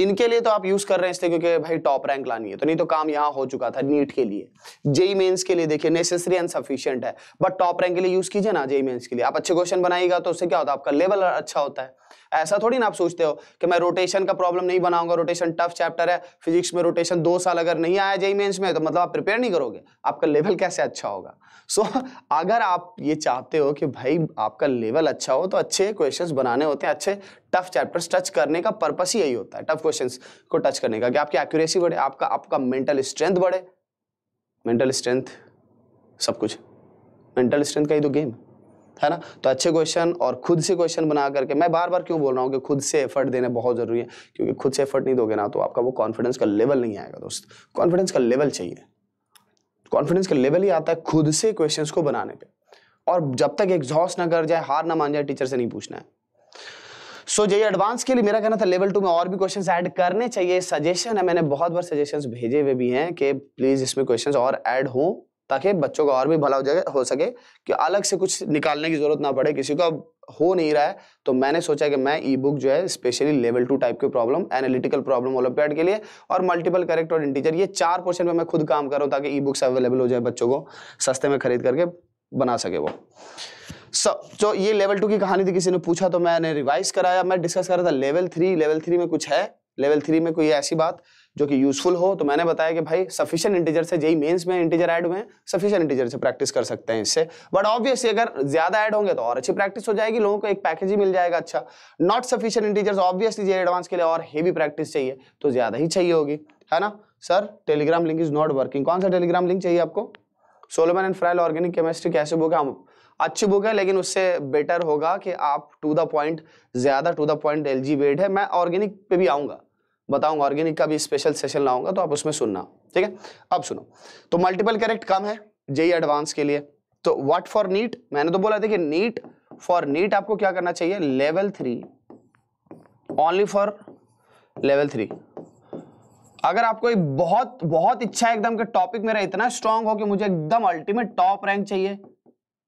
इनके लिए तो आप यूज कर रहे हैं इसलिए क्योंकि भाई टॉप रैंक लानी है तो नहीं तो काम यहाँ हो चुका था नीट के लिए जेई मेन्स e e के लिए देखिए नेसेसरी एंड सफिशियंट है बट टॉप रैंक के लिए यूज कीजिए ना जेई मेन्स e के लिए आप अच्छे क्वेश्चन बनाएगा तो उससे क्या होता है आपका लेवल अच्छा होता है ऐसा थोड़ी ना आप सोचते हो कि मैं रोटेशन का प्रॉब्लम नहीं बनाऊंगा रोटेशन टफ चैप्टर है फिजिक्स में रोटेशन दो साल अगर नहीं आया जेई मेन्स e e में तो मतलब आप प्रिपेयर नहीं करोगे आपका लेवल कैसे अच्छा होगा सो so, (laughs) अगर आप ये चाहते हो कि भाई आपका लेवल अच्छा हो तो अच्छे क्वेश्चन बनाने होते हैं अच्छे टफ चैप्टर्स टच करने का पर्पस ही यही होता है टफ क्वेश्चन को टच करने का कि आपकी एक्यूरेसी बढ़े आपका आपका मेंटल स्ट्रेंथ बढ़े मेंटल स्ट्रेंथ सब कुछ मेंटल स्ट्रेंथ का ही तो गेम है है ना तो अच्छे क्वेश्चन और खुद से क्वेश्चन बना करके मैं बार बार क्यों बोल रहा हूँ कि खुद से एफर्ट देने बहुत ज़रूरी है क्योंकि खुद से एफर्ट नहीं दोगे ना तो आपका वो कॉन्फिडेंस का लेवल नहीं आएगा दोस्त कॉन्फिडेंस का लेवल चाहिए कॉन्फिडेंस का लेवल ही आता है खुद से क्वेश्चन को बनाने पर और जब तक एग्जॉस्ट ना कर जाए हार ना मान जाए टीचर से नहीं पूछना है सो so, ये एडवांस के लिए मेरा कहना था लेवल टू में और भी क्वेश्चंस ऐड करने चाहिए सजेशन है मैंने बहुत बार सजेशंस भेजे हुए भी हैं कि प्लीज़ इसमें क्वेश्चंस और ऐड हो ताकि बच्चों का और भी भला हो जाए हो सके कि अलग से कुछ निकालने की ज़रूरत ना पड़े किसी का हो नहीं रहा है तो मैंने सोचा कि मैं ई बुक जो है स्पेशली लेवल टू टाइप की प्रॉब्लम एनालिटिकल प्रॉब्लम ओलम्पियाड के लिए और मल्टीपल करेक्ट और इंटीजर ये चार पोर्शन में मैं खुद काम कर रहा हूँ ताकि ई बुक्स अवेलेबल हो जाए बच्चों को सस्ते में खरीद करके बना सके वो सो so, जो ये लेवल टू की कहानी थी किसी ने पूछा तो मैंने रिवाइज कराया मैं डिस्कस कर रहा था लेवल थ्री लेवल थ्री में कुछ है लेवल थ्री में कोई ऐसी बात जो कि यूजफुल हो तो मैंने बताया कि भाई सफिशियंट इंटीजर से जेई मेंस में इंटीजर ऐड हुए हैं सफिशियंट इंटीजर से प्रैक्टिस कर सकते हैं इससे बट ऑब्वियसली अगर ज्यादा ऐड होंगे तो और अच्छी प्रैक्टिस हो जाएगी लोगों को एक पैकेज ही मिल जाएगा अच्छा not sufficient integers obviously JEE advance के लिए और हेवी प्रैक्टिस चाहिए तो ज्यादा ही चाहिए होगी है ना sir Telegram link is not working कौन सा टेलीग्राम लिंक चाहिए आपको Solomon and Fryhle organic chemistry कैसे बुक है हम अच्छी बुक है लेकिन उससे बेटर होगा कि आप टू द पॉइंट ज़्यादा to the point L G Wade है मैं ऑर्गेनिक पे भी आऊँगा बताऊंगा ऑर्गेनिक का भी स्पेशल सेशन लाऊंगा तो आप उसमें सुनना ठीक है अब सुनो तो मल्टीपल करेक्ट कम है जेई एडवांस के लिए तो व्हाट फॉर नीट मैंने तो बोला था कि नीट फॉर नीट आपको क्या करना चाहिए level three only for level three अगर आपको एक बहुत बहुत इच्छा है एकदम के टॉपिक मेरा इतना स्ट्रांग हो कि मुझे एकदम अल्टीमेट टॉप रैंक चाहिए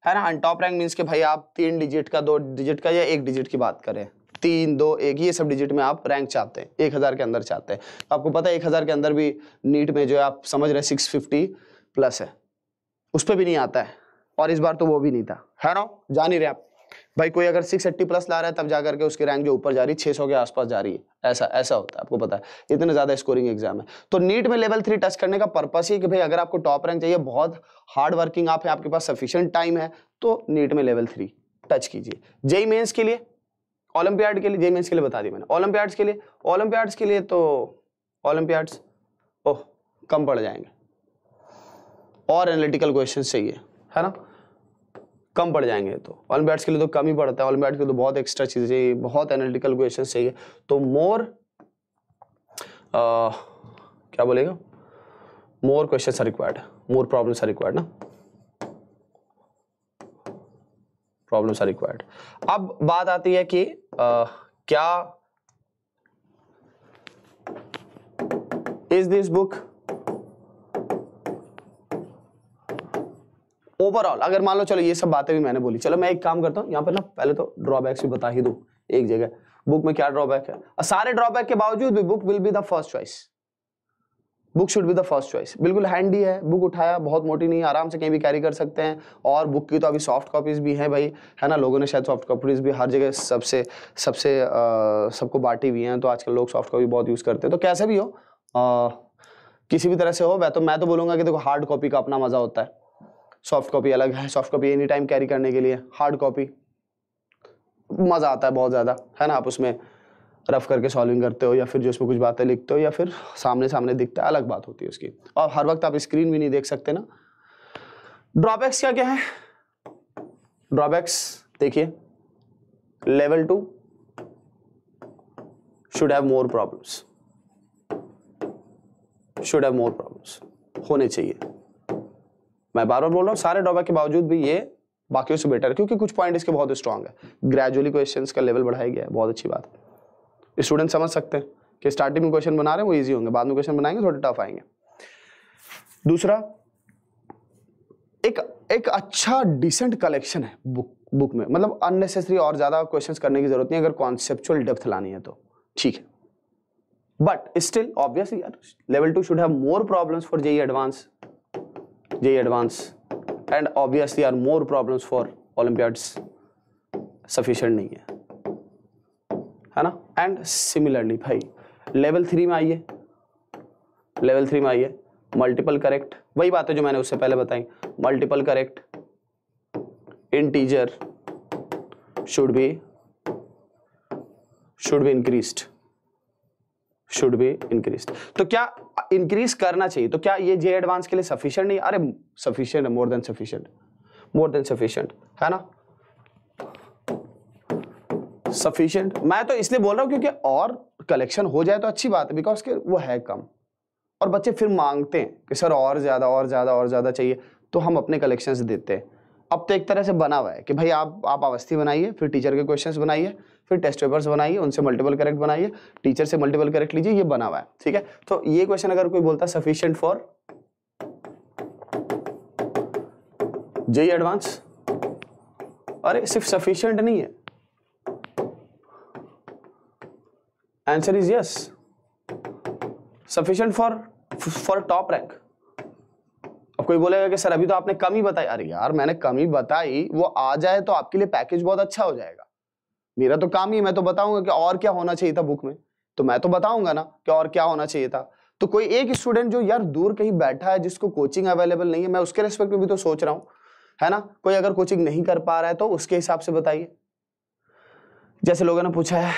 है ना टॉप रैंक मीन्स के भाई आप तीन डिजिट का दो डिजिट का या एक डिजिट की बात करें तीन दो एक ये सब डिजिट में आप रैंक चाहते हैं एक हज़ार के अंदर चाहते हैं आपको पता है एक हज़ार के अंदर भी नीट में जो है आप समझ रहे सिक्स फिफ्टी प्लस है उस पर भी नहीं आता है और इस बार तो वो भी नहीं था है ना जान ही रहे आप भाई कोई अगर सिक्स एट्टी प्लस ला रहा है तब जाकर के उसकी रैंक जो ऊपर जा रही है छः सौ के आसपास जा रही है ऐसा ऐसा होता है आपको पता है इतना ज़्यादा स्कोरिंग एग्जाम है तो नीट में लेवल थ्री टच करने का पर्पस ही कि भाई अगर आपको टॉप रैंक चाहिए बहुत हार्ड वर्किंग आप है आपके पास सफिशियंट टाइम है तो नीट में लेवल थ्री टच कीजिए जेई मेन्स के लिए ओलंपियाड के लिए जेमेंस के लिए बता दी मैंने ओलंपियाड्स के लिए ओलंपियाड्स के लिए तो ओलंपियाड्स ओह कम पड़ जाएंगे और एनालिटिकल क्वेश्चन चाहिए है ना कम पड़ जाएंगे तो ओलंपियाड्स के लिए तो कम ही पड़ता है ओलम्पियाड के लिए तो बहुत एक्स्ट्रा चीज़ें चाहिए बहुत एनालिटिकल क्वेश्चन चाहिए तो मोर क्या बोलेगा more question are required more problems are required ना प्रॉब्लम्स आर रिक्वायर्ड अब बात आती है कि आ, क्या इज दिस बुक ओवरऑल अगर मान लो चलो ये सब बातें भी मैंने बोली चलो मैं एक काम करता हूं यहां पर ना पहले तो ड्रॉबैक्स भी बता ही दू एक जगह बुक में क्या ड्रॉबैक है सारे ड्रॉबैक के बावजूद भी book will be the first choice book should be the first choice बिल्कुल हैंडी है बुक उठाया बहुत मोटी नहीं आराम से कहीं भी कैरी कर सकते हैं और बुक की तो अभी सॉफ्ट कॉपीज़ भी हैं भाई है ना लोगों ने शायद सॉफ्ट कॉपीज़ भी हर जगह सबसे सबसे सबको बांटी हुई हैं तो आजकल लोग सॉफ्ट कॉपी बहुत यूज़ करते हैं तो कैसे भी हो आ, किसी भी तरह से हो वह तो मैं तो बोलूँगा कि देखो हार्ड कॉपी का अपना मज़ा होता है सॉफ्ट कॉपी अलग है soft copy any time carry करने के लिए हार्ड कॉपी मज़ा आता है बहुत ज़्यादा है ना आप उसमें रफ करके सॉल्विंग करते हो या फिर जो उसमें कुछ बातें लिखते हो या फिर सामने सामने दिखता है अलग बात होती है उसकी और हर वक्त आप स्क्रीन भी नहीं देख सकते ना ड्रॉबैक्स क्या क्या है ड्रॉबैक्स देखिए level two should have more problems should have more problems होने चाहिए मैं बार बार बोल रहा हूँ सारे ड्रॉबैक के बावजूद भी ये बाकी से बेटर है क्योंकि कुछ पॉइंट इसके बहुत स्ट्रांग है ग्रेजुअली क्वेश्चंस का लेवल बढ़ाया गया है बहुत अच्छी बात है स्टूडेंट समझ सकते हैं कि स्टार्टिंग में क्वेश्चन बना रहे हैं वो ईजी होंगे बाद में क्वेश्चन बनाएंगे थोड़े टफ आएंगे दूसरा एक एक अच्छा डिसेंट कलेक्शन है बुक बुक में मतलब अननेसेसरी और ज़्यादा क्वेश्चंस करने की ज़रूरत नहीं अगर कॉन्सेप्चुअल डेप्थ लानी है तो ठीक है but still obviously level two should have more problems for JEE advance JEE advance and obviously are more problems for olympiads sufficient नहीं है है ना एंड सिमिलरली भाई लेवल थ्री में आइए लेवल थ्री में आइए मल्टीपल करेक्ट वही बात है जो मैंने उससे पहले बताई multiple correct integer should be should be increase should be increase तो क्या इंक्रीज करना चाहिए तो क्या ये जे एडवांस के लिए सफिशियंट नहीं अरे सफिशियंट है more than sufficient more than sufficient है ना सफिशियंट मैं तो इसलिए बोल रहा हूँ क्योंकि और कलेक्शन हो जाए तो अच्छी बात है बिकॉज के वो है कम और बच्चे फिर मांगते हैं कि सर और ज़्यादा और ज़्यादा और ज़्यादा चाहिए तो हम अपने कलेक्शन देते हैं अब तो एक तरह से बना हुआ है कि भाई आप आप अवस्थी बनाइए फिर टीचर के क्वेश्चंस बनाइए फिर टेस्ट पेपर्स बनाइए उनसे मल्टीपल करेक्ट बनाइए टीचर से मल्टीपल करेक्ट लीजिए ये बना हुआ है ठीक है तो ये क्वेश्चन अगर कोई बोलता है सफिशियंट फॉर जेई एडवांस अरे सिर्फ सफिशियंट नहीं है answer is yes sufficient for for top rank अब कोई बोलेगा कि सर अभी तो आपने कम ही बताई अरे यार मैंने कम ही बताई वो आ जाए तो आपके लिए पैकेज बहुत अच्छा हो जाएगा मेरा तो काम ही मैं तो बताऊंगा कि और क्या होना चाहिए था बुक में तो मैं तो बताऊंगा ना कि और क्या होना चाहिए था तो कोई एक स्टूडेंट जो यार दूर कहीं बैठा है जिसको कोचिंग अवेलेबल नहीं है मैं उसके रेस्पेक्ट में भी तो सोच रहा हूँ है ना कोई अगर कोचिंग नहीं कर पा रहा है तो उसके हिसाब से बताइए जैसे लोगों ने पूछा है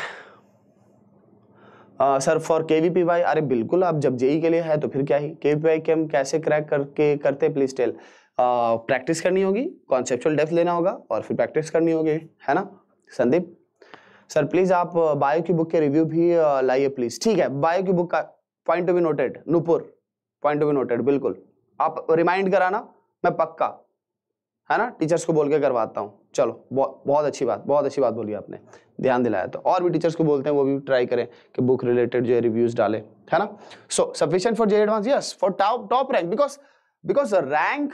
sir for K V P Y अरे बिल्कुल आप जब जेई के लिए है तो फिर क्या ही के वी पी वाई के हम कैसे क्रैक करके करते प्लीज टेल प्रैक्टिस करनी होगी कॉन्सेप्चुअल डेप्थ लेना होगा और फिर प्रैक्टिस करनी होगी है ना संदीप सर प्लीज आप बायो की बुक के रिव्यू भी लाइए प्लीज ठीक है बायो की बुक का point to be noted Nupur point to be noted बिल्कुल आप रिमाइंड कराना मैं पक्का है ना टीचर्स को बोल के करवाता हूँ चलो बहुत अच्छी बात बहुत अच्छी बात बोली आपने ध्यान दिलाया तो और भी टीचर्स को बोलते हैं वो भी ट्राई करें कि बुक रिलेटेड जो है रिव्यूज डाले है ना so sufficient for J advance yes for top top rank because because rank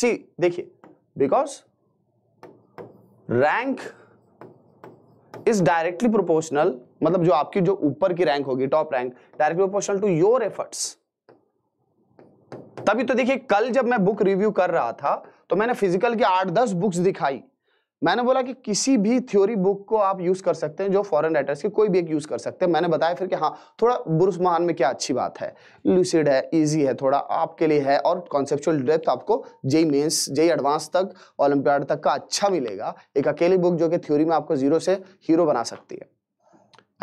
see देखिए because rank is directly proportional मतलब जो आपकी जो ऊपर की रैंक होगी top rank directly proportional to your efforts तभी तो देखिए कल जब मैं बुक रिव्यू कर रहा था तो मैंने फिजिकल की आठ दस बुक्स दिखाई मैंने बोला कि किसी भी थ्योरी बुक को आप यूज कर सकते हैं जो फॉरेन राइटर्स की कोई भी एक यूज कर सकते हैं मैंने बताया फिर कि हाँ थोड़ा बुरुस महान में क्या अच्छी बात है लूसिड है इजी है थोड़ा आपके लिए है और कॉन्सेप्चुअल डेप्थ आपको जेई मेंस जेई एडवांस तक ओलंपियाड तक का अच्छा मिलेगा एक अकेली बुक जो कि थ्योरी में आपको जीरो से हीरो बना सकती है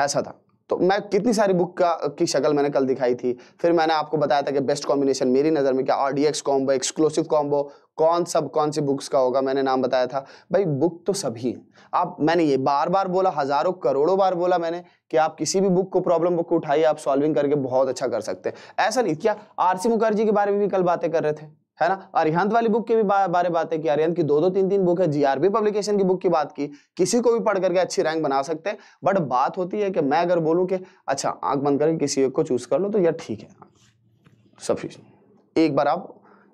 ऐसा था तो मैं कितनी सारी बुक का की शक्ल मैंने कल दिखाई थी फिर मैंने आपको बताया था कि बेस्ट कॉम्बिनेशन मेरी नज़र में क्या आरडीएक्स कॉम्बो एक्सक्लूसिव कॉम्बो कौन सब कौन सी बुक्स का होगा मैंने नाम बताया था भाई बुक तो सभी हैं आप मैंने ये बार बार बोला हज़ारों करोड़ों बार बोला मैंने कि आप किसी भी बुक को प्रॉब्लम बुक को उठाइए आप सॉल्विंग करके बहुत अच्छा कर सकते हैं ऐसा नहीं क्या आर सी मुखर्जी के बारे में भी कल बातें कर रहे थे है ना अरिहंत वाली बुक के भी बा, बारे बातें की अरिहंत की दो दो तीन तीन बुक है जीआरबी पब्लिकेशन की बुक की बात की किसी को भी पढ़ करके अच्छी रैंक बना सकते हैं बट बात होती है कि मैं अगर बोलूँ कि अच्छा आंख बंद करके किसी एक को चूज कर लो तो यह ठीक है सफी एक बार आप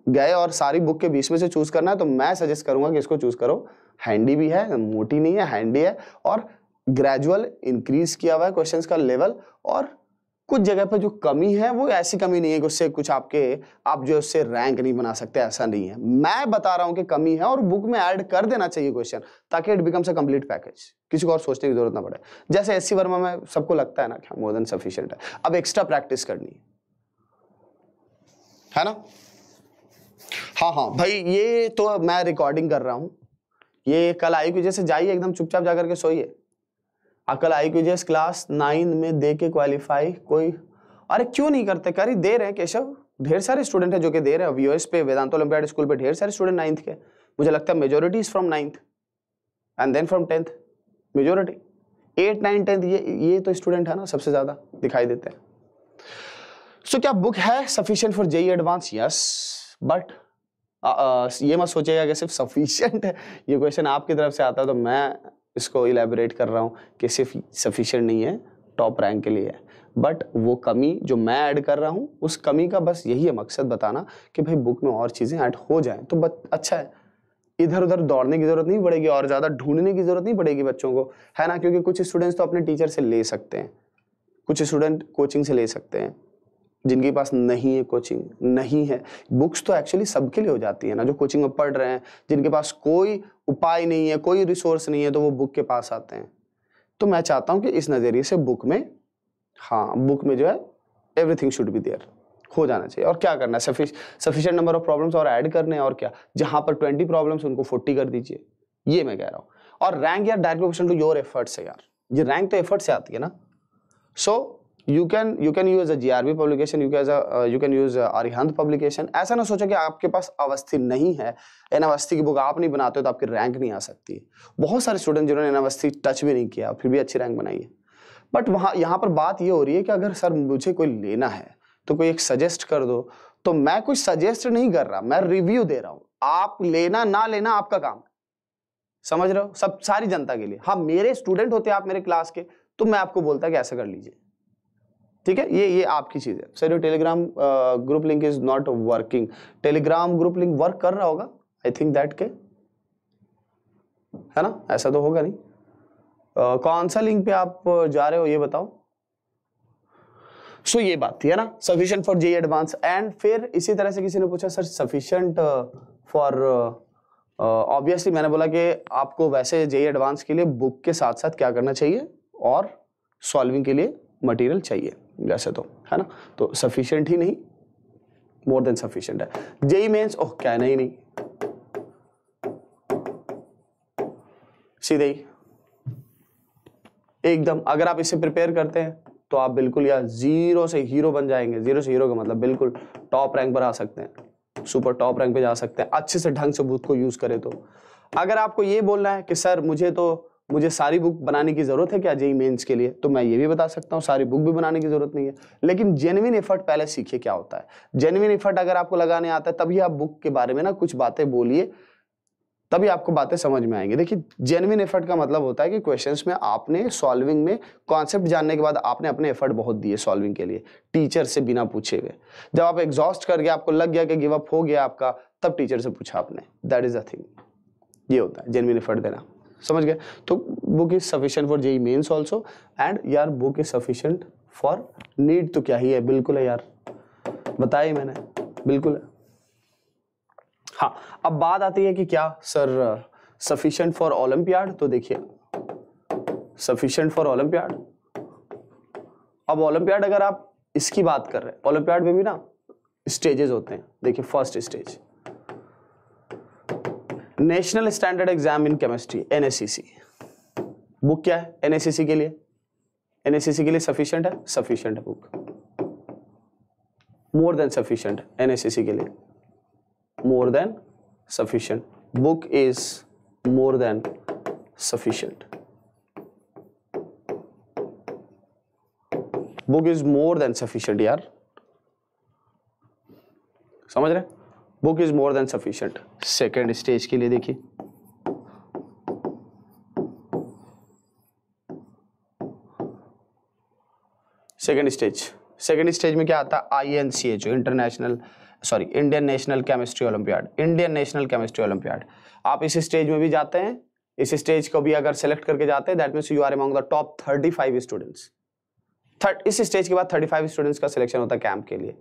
गए और सारी बुक के बीच में से चूज करना है तो मैं सजेस्ट करूंगा कि इसको चूज करो हैंडी भी है मोटी नहीं है हैंडी है और ग्रेजुअल इंक्रीज किया हुआ है क्वेश्चन का लेवल और कुछ जगह पर जो कमी है वो ऐसी कमी नहीं है कि उससे कुछ आपके आप जो उससे रैंक नहीं बना सकते ऐसा नहीं है मैं बता रहा हूं कि कमी है और बुक में ऐड कर देना चाहिए क्वेश्चन ताकि it becomes a complete package किसी को और सोचने की जरूरत ना पड़े जैसे एस वर्मा में सबको लगता है ना क्या मोर देन सफिशियंट है अब एक्स्ट्रा प्रैक्टिस करनी है है ना हाँ हाँ भाई ये तो मैं रिकॉर्डिंग कर रहा हूं ये कल आई कि जैसे जाइए एकदम चुपचाप जाकर के सोइए अकल आई क्यू जेस क्लास नाइन में दे के क्वालिफाई कोई अरे क्यों नहीं करते करी दे रहे हैं केशव ढेर सारे स्टूडेंट हैं जो कि दे रहे हैं व्यूएस पे वेदांत ओलम्पियाड स्कूल पे ढेर सारे स्टूडेंट नाइन्थ के मुझे लगता है majority is from ninth and then from tenth majority eight nine tenth ये ये तो स्टूडेंट है ना सबसे ज़्यादा दिखाई देते हैं सो so, क्या बुक है sufficient for JEE advance yes but ये मत सोचेगा कि सिर्फ सफिशियंट है ये क्वेश्चन आपकी तरफ से आता है तो मैं इसको इलेबोरेट कर रहा हूँ कि सिर्फ सफिशेंट नहीं है टॉप रैंक के लिए है बट वो कमी जो मैं ऐड कर रहा हूँ उस कमी का बस यही है मकसद बताना कि भाई बुक में और चीज़ें ऐड हो जाएँ तो बत, अच्छा है इधर उधर दौड़ने की ज़रूरत नहीं पड़ेगी और ज़्यादा ढूंढने की ज़रूरत नहीं पड़ेगी बच्चों को है ना क्योंकि कुछ स्टूडेंट्स तो अपने टीचर से ले सकते हैं कुछ स्टूडेंट कोचिंग से ले सकते हैं जिनके पास नहीं है कोचिंग नहीं है बुक्स तो एक्चुअली सबके लिए हो जाती है ना जो कोचिंग में पढ़ रहे हैं जिनके पास कोई उपाय नहीं है कोई रिसोर्स नहीं है तो वो बुक के पास आते हैं तो मैं चाहता हूँ कि इस नज़रिए से बुक में हाँ बुक में जो है एवरीथिंग शुड बी देयर हो जाना चाहिए और क्या करना है सफिशिएंट नंबर ऑफ प्रॉब्लम्स और ऐड करने हैं और क्या जहाँ पर ट्वेंटी प्रॉब्लम्स उनको फोर्टी कर दीजिए ये मैं कह रहा हूँ और रैंक यार direct proportion to your efforts है यार ये रैंक तो एफर्ट से आती है ना so so, you can you can use a GRB publication you can you can use Arihant publication ऐसा ना सोचो कि आपके पास अवस्थी नहीं है एन अवस्थी की बुक आप नहीं बनाते हो तो आपकी रैंक नहीं आ सकती बहुत सारे स्टूडेंट जिन्होंने एन अवस्थी टच भी नहीं किया फिर भी अच्छी रैंक बनाई है बट वहाँ यहाँ पर बात ये हो रही है कि अगर सर मुझे कोई लेना है तो कोई एक सजेस्ट कर दो तो मैं कुछ सजेस्ट नहीं कर रहा मैं रिव्यू दे रहा हूँ आप लेना ना लेना आपका काम है समझ रहे हो सब सारी जनता के लिए हाँ मेरे स्टूडेंट होते आप मेरे क्लास के तो मैं आपको बोलता कि ऐसा कर लीजिए ठीक है ये ये आपकी चीज़ है sir Telegram group link is not working Telegram group link work कर रहा होगा आई थिंक दैट के है ना ऐसा तो होगा नहीं uh, कौन सा लिंक पे आप जा रहे हो ये बताओ सो so, ये बात थी है ना sufficient for J advance and फिर इसी तरह से किसी ने पूछा सर सफिशियंट फॉर ऑब्वियसली मैंने बोला कि आपको वैसे जे एडवांस e के लिए बुक के साथ साथ क्या करना चाहिए और सॉल्विंग के लिए मटेरियल चाहिए वैसे तो है ना तो सफिशियंट ही नहीं मोर देन सफिशियंट है जेई मेन्स ओह क्या नहीं नहीं सीधे ही एकदम अगर आप इसे प्रिपेयर करते हैं तो आप बिल्कुल या जीरो से हीरो बन जाएंगे जीरो से हीरो का मतलब बिल्कुल टॉप रैंक पर आ सकते हैं सुपर टॉप रैंक पे जा सकते हैं अच्छे से ढंग से बुद्ध को यूज करें तो अगर आपको ये बोलना है कि सर मुझे तो मुझे सारी बुक बनाने की ज़रूरत है क्या जेई मेन्स के लिए तो मैं ये भी बता सकता हूँ सारी बुक भी बनाने की ज़रूरत नहीं है लेकिन जेनविन एफर्ट पहले सीखिए क्या होता है जेनविन एफर्ट अगर आपको लगाने आता है तभी आप बुक के बारे में ना कुछ बातें बोलिए तभी आपको बातें समझ में आएंगी देखिए जेनविन एफर्ट का मतलब होता है कि क्वेश्चंस में आपने सॉल्विंग में कॉन्सेप्ट जानने के बाद आपने अपने एफर्ट बहुत दिए सॉल्विंग के लिए टीचर से बिना पूछे हुए जब आप एग्जॉस्ट कर गया आपको लग गया कि गिव अप हो गया आपका तब टीचर से पूछा आपने दैट इज अ थिंग ये होता है जेनविन एफर्ट देना समझ गए तो book is sufficient for JEE mains also and यार book is sufficient for NEET तो क्या ही है बिल्कुल है यार बताया ही मैंने बिल्कुल है हाँ अब बात आती है कि क्या सर सफिशियंट फॉर ओलंपियाड तो देखिए सफिशियंट फॉर ओलंपियाड अब ओलंपियाड अगर आप इसकी बात कर रहे हैं ओलंपियाड में भी ना स्टेजेस होते हैं देखिए first stage national standard exam in chemistry NSC book क्या है एनएससी के लिए एनएससी के लिए सफिशियंट है सफिशियंट है book more than sufficient NSC के लिए more than sufficient book is more than sufficient book is more than sufficient यार समझ रहे book is more than sufficient second stage के लिए देखिए सेकेंड स्टेज सेकेंड स्टेज में क्या आता है I N C H international sorry Indian national chemistry olympiad Indian national chemistry olympiad आप इस स्टेज में भी जाते हैं इस स्टेज को भी अगर सेलेक्ट करके जाते हैं that means you are the top thirty five students third इस स्टेज के बाद थर्टी फाइव स्टूडेंट्स का सिलेक्शन होता है कैंप के लिए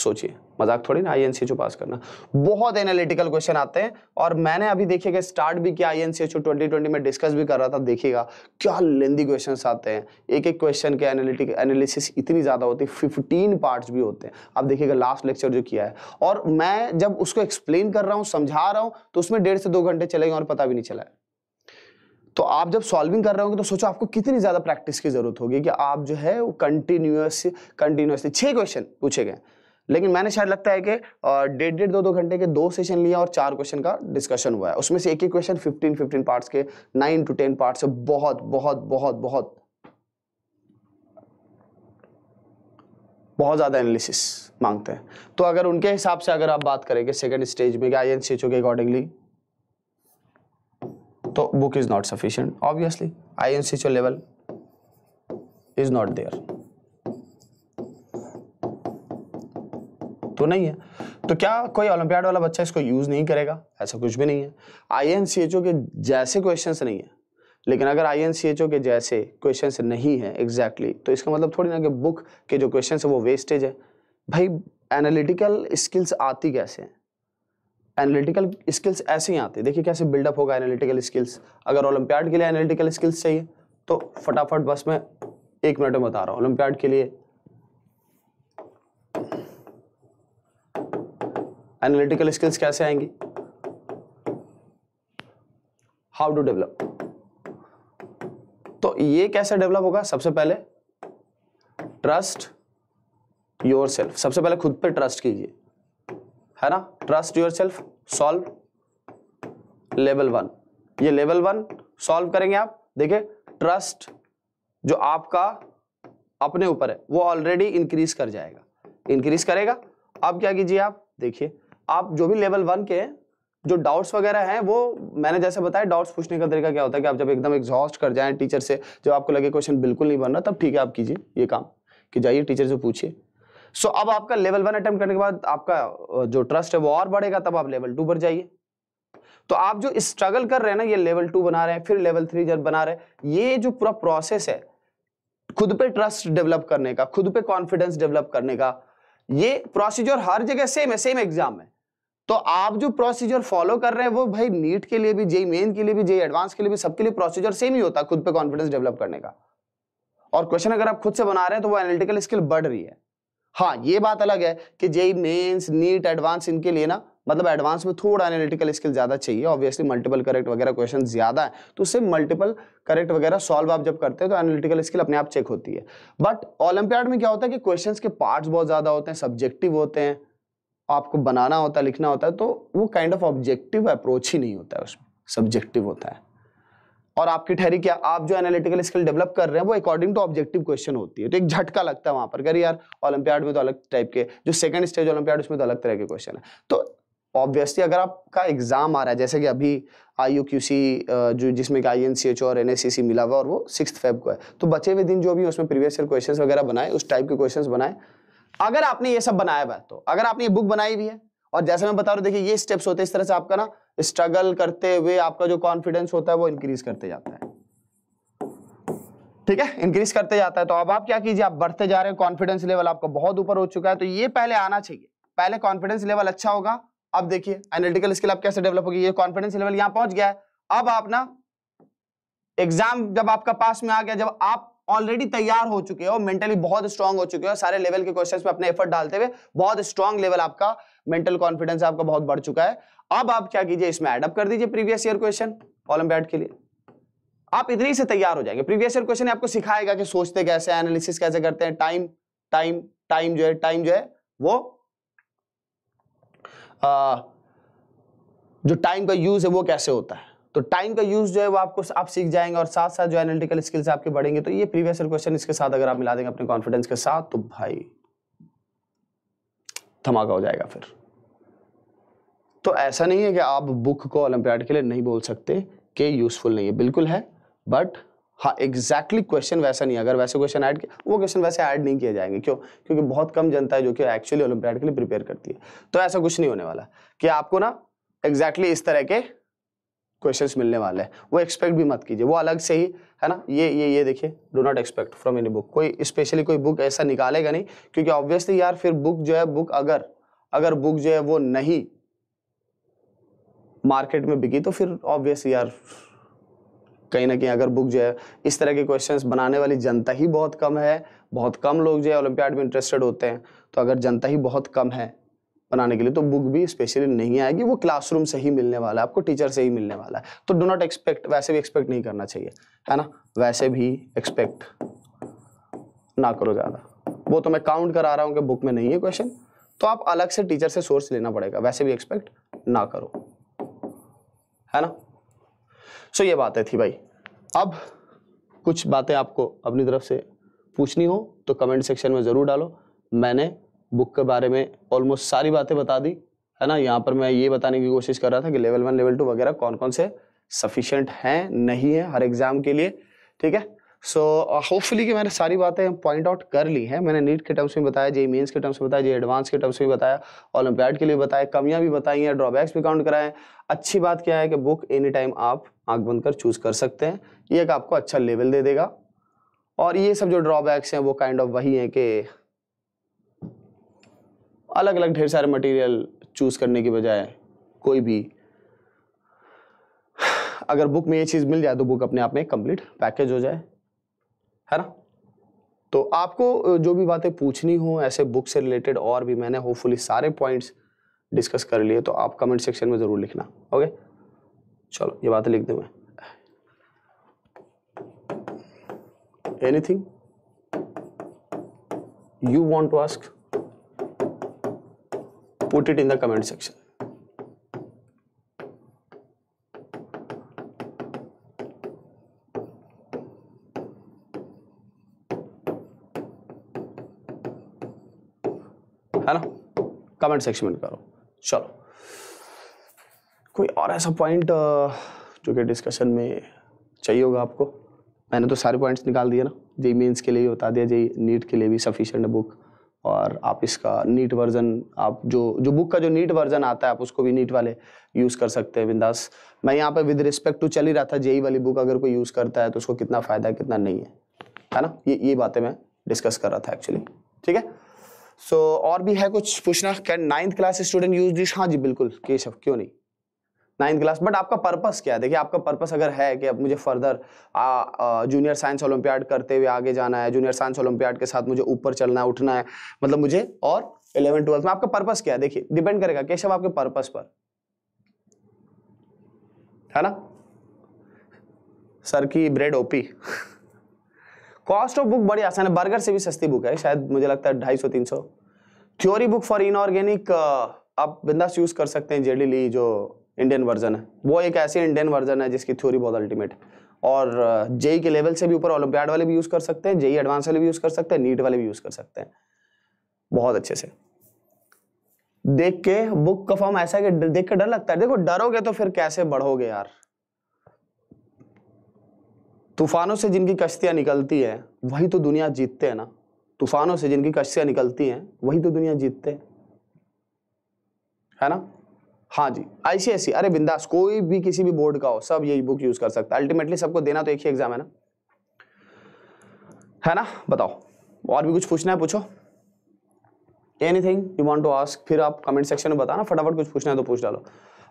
सोचिए मजाक थोड़ी ना आई एन पास करना बहुत एनालिटिकल क्वेश्चन आते हैं और मैंने अभी देखिएगा स्टार्ट भी किया आई एन ट्वेंटी ट्वेंटी में डिस्कस भी कर रहा था देखिएगा क्या लेंदी क्वेश्चन आते हैं एक एक क्वेश्चन के एनालिटिक एनालिसिस इतनी ज़्यादा होती है फिफ्टीन पार्ट्स भी होते हैं आप देखिएगा लास्ट लेक्चर जो किया है और मैं जब उसको एक्सप्लेन कर रहा हूँ समझा रहा हूँ तो उसमें डेढ़ से दो घंटे चले और पता भी नहीं चला है तो आप जब सॉल्विंग कर रहे होंगे तो सोचो आपको कितनी ज़्यादा प्रैक्टिस की जरूरत होगी कि आप जो है वो कंटिन्यूस कंटिन्यूसली छः क्वेश्चन पूछे गए लेकिन मैंने शायद लगता है कि डेढ़ डेढ़ दो दो घंटे के दो सेशन लिया और चार क्वेश्चन का डिस्कशन हुआ है उसमें से एक एक क्वेश्चन फिफ्टीन फिफ्टीन पार्ट्स के नाइन टू टेन पार्ट्स बहुत बहुत बहुत बहुत बहुत ज़्यादा एनालिसिस मांगते हैं तो अगर उनके हिसाब से अगर आप बात करेंगे सेकेंड स्टेज में आई एन सी के अकॉर्डिंगली तो book is not sufficient obviously I N C level is not there तो नहीं है तो क्या कोई ओलंपियाड वाला बच्चा इसको यूज़ नहीं करेगा ऐसा कुछ भी नहीं है आई एन सी एच ओ के जैसे क्वेश्चन नहीं है लेकिन अगर आई एन सी एच ओ के जैसे क्वेश्चन नहीं है एग्जैक्टली exactly, तो इसका मतलब थोड़ी ना कि बुक के जो क्वेश्चन है वो वेस्टेज है भाई एनालिटिकल स्किल्स आती कैसे हैं एनालिटिकल स्किल्स ऐसे ही आते देखिए कैसे बिल्डअप होगा एनालिटिकल स्किल्स अगर ओलंपियाड के लिए एनालिटिकल स्किल्स चाहिए तो फटाफट बस मैं एक मिनट में बता रहा हूँ ओलंपियाड के लिए एनालिटिकल स्किल्स कैसे आएंगी हाउ टू डेवलप तो ये कैसे डेवलप होगा सबसे पहले ट्रस्ट योर सेल्फ सबसे पहले खुद पे ट्रस्ट कीजिए है ना trust yourself solve level one ये लेवल वन सॉल्व करेंगे आप देखिए ट्रस्ट जो आपका अपने ऊपर है वो ऑलरेडी इंक्रीज कर जाएगा इंक्रीज करेगा अब क्या कीजिए आप देखिए आप जो भी लेवल वन के जो डाउट्स वगैरह हैं वो मैंने जैसे बताया डाउट्स पूछने का तरीका क्या होता है कि आप जब एकदम एग्जॉस्ट कर जाएं टीचर से जब आपको लगे क्वेश्चन बिल्कुल नहीं बन रहा तब ठीक है आप कीजिए ये काम कि जाइए टीचर से पूछिए सो so, अब आपका लेवल वन अटेम्प्ट करने के बाद आपका जो ट्रस्ट है वो और बढ़ेगा तब आप लेवल टू पर जाइए तो आप जो स्ट्रगल कर रहे हैं ना ये लेवल टू बना रहे हैं फिर लेवल थ्री जब बना रहे हैं ये जो पूरा प्रोसेस है खुद पे ट्रस्ट डेवलप करने का खुद पे कॉन्फिडेंस डेवलप करने का ये प्रोसीजर हर जगह सेम है सेम एग्जाम में तो आप जो प्रोसीजर फॉलो कर रहे हैं वो भाई नीट के लिए भी जेई मेन के लिए भी जेई एडवांस के लिए भी सबके लिए प्रोसीजर सेम ही होता है खुद पे कॉन्फिडेंस डेवलप करने का और क्वेश्चन अगर आप खुद से बना रहे हैं तो वो एनालिटिकल स्किल बढ़ रही है हाँ ये बात अलग है कि जेई मेन्स नीट एडवांस इनके लिए ना मतलब एडवांस में थोड़ा एनालिटिकल स्किल ज़्यादा चाहिए ऑब्वियसली मल्टीपल करेक्ट वगैरह क्वेश्चन ज़्यादा है तो उससे मल्टीपल करेक्ट वगैरह सॉल्व आप जब करते हैं तो एनालिटिकल स्किल अपने आप चेक होती है बट ओलंपियाड में क्या होता है कि क्वेश्चन के पार्ट्स बहुत ज़्यादा होते हैं सब्जेक्टिव होते हैं आपको बनाना होता है लिखना होता है तो वो काइंड ऑफ ऑब्जेक्टिव अप्रोच ही नहीं होता है उसमें सब्जेक्टिव होता है और आपकी ठहरी क्या आप जो एनालिटिकल स्किल डेवलप कर रहे हैं वो अकॉर्डिंग टू ऑब्जेक्टिव क्वेश्चन होती है तो एक झटका लगता है वहां पर अरे यार ओलंपियाड में तो अलग टाइप के जो सेकंड स्टेज ओलंपियाड उसमें तो अलग तरह के क्वेश्चन है तो ऑब्वियसली अगर आपका एग्जाम आ रहा है जैसे कि अभी आई यू क्यू सी जो जिसमें कि आई एन सी एच और एन एस सी सी मिला हुआ और वो सिक्स फेब को है तो बचे हुए दिन जो भी उसमें प्रीवियस ईयर क्वेश्चन वगैरह बनाए उस टाइप के क्वेश्चन बनाए अगर आपने ये सब बनाया हुआ तो अगर आपने ये बुक बनाई भी है और जैसे मैं बता रहा हूँ देखिए ये स्टेप्स होते हैं इस तरह से आपका ना स्ट्रगल करते हुए आपका जो कॉन्फिडेंस होता है वो इंक्रीज करते जाता है ठीक है इंक्रीज करते जाता है तो अब आप क्या कीजिए आप बढ़ते जा रहे हैं कॉन्फिडेंस लेवल आपका बहुत ऊपर हो चुका है तो ये पहले आना चाहिए पहले कॉन्फिडेंस लेवल अच्छा होगा अब देखिए एनालिटिकल स्किल आप कैसे डेवलप होगी ये कॉन्फिडेंस लेवल यहाँ पहुंच गया है अब आप ना एग्जाम जब आपका पास में आ गया जब आप ऑलरेडी तैयार हो चुके हो मेंटली बहुत स्ट्रांग हो चुके हो सारे लेवल के क्वेश्चंस पे अपने एफर्ट डालते हुए बहुत स्ट्रांग लेवल आपका मेंटल कॉन्फिडेंस आपका बहुत बढ़ चुका है अब आप क्या कीजिए इसमें एडअप कर दीजिए प्रीवियस ईयर क्वेश्चन ओलम्पियाड के लिए आप इतनी से तैयार हो जाएंगे प्रीवियस ईयर क्वेश्चन आपको सिखाएगा कि सोचते कैसे एनालिसिस कैसे करते हैं टाइम टाइम टाइम जो है टाइम जो है वो आ, जो टाइम का यूज है वो कैसे होता है तो टाइम का यूज जो है वो आपको आप सीख जाएंगे और साथ साथ जो एनालिटिकल स्किल्स आपके बढ़ेंगे तो ये प्रीवियस क्वेश्चन इसके साथ अगर आप मिला देंगे अपने कॉन्फिडेंस के साथ तो भाई धमाका हो जाएगा फिर तो ऐसा नहीं है कि आप बुक को ओलंपियाड के लिए नहीं बोल सकते कि यूजफुल नहीं है बिल्कुल है बट हाँ एग्जैक्टली exactly क्वेश्चन वैसा नहीं अगर वैसे क्वेश्चन ऐड वो क्वेश्चन वैसे ऐड नहीं किया जाएंगे क्यों क्योंकि बहुत कम जनता है जो कि एक्चुअली ओलंपियाड के लिए प्रिपेयर करती है तो ऐसा कुछ नहीं होने वाला कि आपको ना एग्जैक्टली exactly इस तरह के क्वेश्चंस मिलने वाले हैं वो एक्सपेक्ट भी मत कीजिए वो अलग से ही है ना ये ये ये देखिए do not expect from any book कोई स्पेशली कोई बुक ऐसा निकालेगा नहीं क्योंकि ऑब्वियसली यार फिर बुक जो है बुक अगर अगर बुक जो है वो नहीं मार्केट में बिकी तो फिर ऑब्वियसली यार कहीं ना कहीं अगर बुक जो है इस तरह के क्वेश्चंस बनाने वाली जनता ही बहुत कम है बहुत कम लोग जो है ओलंपियाड में इंटरेस्टेड होते हैं तो अगर जनता ही बहुत कम है बनाने के लिए तो बुक भी स्पेशली नहीं आएगी वो क्लासरूम से ही मिलने वाला है आपको टीचर से ही मिलने वाला है तो डो नॉट एक्सपेक्ट वैसे भी एक्सपेक्ट नहीं करना चाहिए है ना वैसे भी एक्सपेक्ट ना करो ज़्यादा वो तो मैं काउंट करा रहा हूँ कि बुक में नहीं है क्वेश्चन तो आप अलग से टीचर से सोर्स लेना पड़ेगा वैसे भी एक्सपेक्ट ना करो है ना सो ये बातें थी भाई अब कुछ बातें आपको अपनी तरफ से पूछनी हो तो कमेंट सेक्शन में ज़रूर डालो मैंने बुक के बारे में ऑलमोस्ट सारी बातें बता दी है ना यहाँ पर मैं ये बताने की कोशिश कर रहा था कि लेवल वन लेवल टू वगैरह कौन कौन से सफिशेंट हैं नहीं है हर एग्जाम के लिए ठीक है सो होपफुली uh, कि मैंने सारी बातें पॉइंट आउट कर ली हैं मैंने नीट के टर्म्स में बताया जे मेंस के टर्म्स में बताया जे एडवांस के टर्म्स में बताया ओलम्पियाड के लिए बताया कमियां भी बताई हैं ड्रॉबैक्स भी काउंट कराएं अच्छी बात क्या है कि बुक एनी टाइम आप आंख बंद कर चूज कर सकते हैं ये एक आपको अच्छा लेवल दे देगा और ये सब जो ड्रॉबैक्स हैं वो काइंड kind ऑफ of वही हैं कि अलग अलग ढेर सारे मटेरियल चूज़ करने के बजाय कोई भी अगर बुक में ये चीज़ मिल जाए तो बुक अपने आप में कंप्लीट पैकेज हो जाए है ना तो आपको जो भी बातें पूछनी हो ऐसे बुक से रिलेटेड और भी मैंने होपफुली सारे पॉइंट्स डिस्कस कर लिए तो आप कमेंट सेक्शन में ज़रूर लिखना ओके चलो ये बातें लिख दूँ मैं anything you want to ask put it in the comment section. है ना कमेंट सेक्शन में करो चलो कोई और ऐसा पॉइंट जो कि डिस्कशन में चाहिए होगा आपको मैंने तो सारे पॉइंट्स निकाल दिए ना जे मेन्स के लिए भी बता दिया जेई नीट के लिए भी सफिशिएंट बुक और आप इसका नीट वर्जन आप जो जो बुक का जो नीट वर्जन आता है आप उसको भी नीट वाले यूज़ कर सकते हैं बिंदास मैं यहाँ पर विद रिस्पेक्ट टू चल ही रहा था जेई वाली बुक अगर कोई यूज़ करता है तो उसको कितना फ़ायदा है कितना नहीं है है ना ये ये बातें मैं डिस्कस कर रहा था एक्चुअली ठीक है सो और भी है कुछ पूछना can ninth class student use this हाँ जी बिल्कुल केशव क्यों नहीं नाइन्थ क्लास बट आपका पर्पस क्या है देखिए आपका पर्पस अगर है कि अब मुझे फर्दर जूनियर साइंस ओलंपियाड करते हुए आगे जाना है जूनियर साइंस ओलंपियाड के साथ मुझे ऊपर चलना है उठना है मतलब मुझे और इलेवन ट्वेल्थ में आपका पर्पस क्या है देखिए डिपेंड करेगा केशव आपके पर्पस पर है ना सर की ब्रेड ओपी कॉस्ट ऑफ बुक बड़ी आसान है बर्गर से भी सस्ती बुक है शायद मुझे लगता है ढाई सौ तीन सौ थ्योरी बुक फॉर इनऑर्गेनिक आप बिंदास यूज कर सकते हैं जेडी ली जो इंडियन वर्जन है वो एक ऐसी इंडियन वर्जन है जिसकी थ्योरी बहुत अल्टीमेट और जेई e के लेवल से भी ऊपर ओलंपियाड वाले भी यूज़ कर सकते हैं जेई एडवांस e वाले भी यूज़ कर सकते हैं नीट वाले भी यूज़ कर सकते हैं बहुत अच्छे से देख के बुक का फॉर्म ऐसा है कि देख के डर लगता है देखो डरोगे तो फिर कैसे बढ़ोगे यार तूफानों से जिनकी कश्तियां निकलती है वही तो दुनिया जीतते हैं ना तूफानों से जिनकी कश्तियां निकलती हैं वही तो दुनिया जीतते हैं है ना हाँ जी आईसीएससी e। अरे बिंदास कोई भी किसी भी बोर्ड का हो सब यही बुक यूज कर सकता है अल्टीमेटली सबको देना तो एक ही एग्जाम है ना है ना बताओ और भी कुछ पूछना है पूछो anything you want to ask फिर आप कमेंट सेक्शन में बताना फटाफट कुछ पूछना है तो पूछ डालो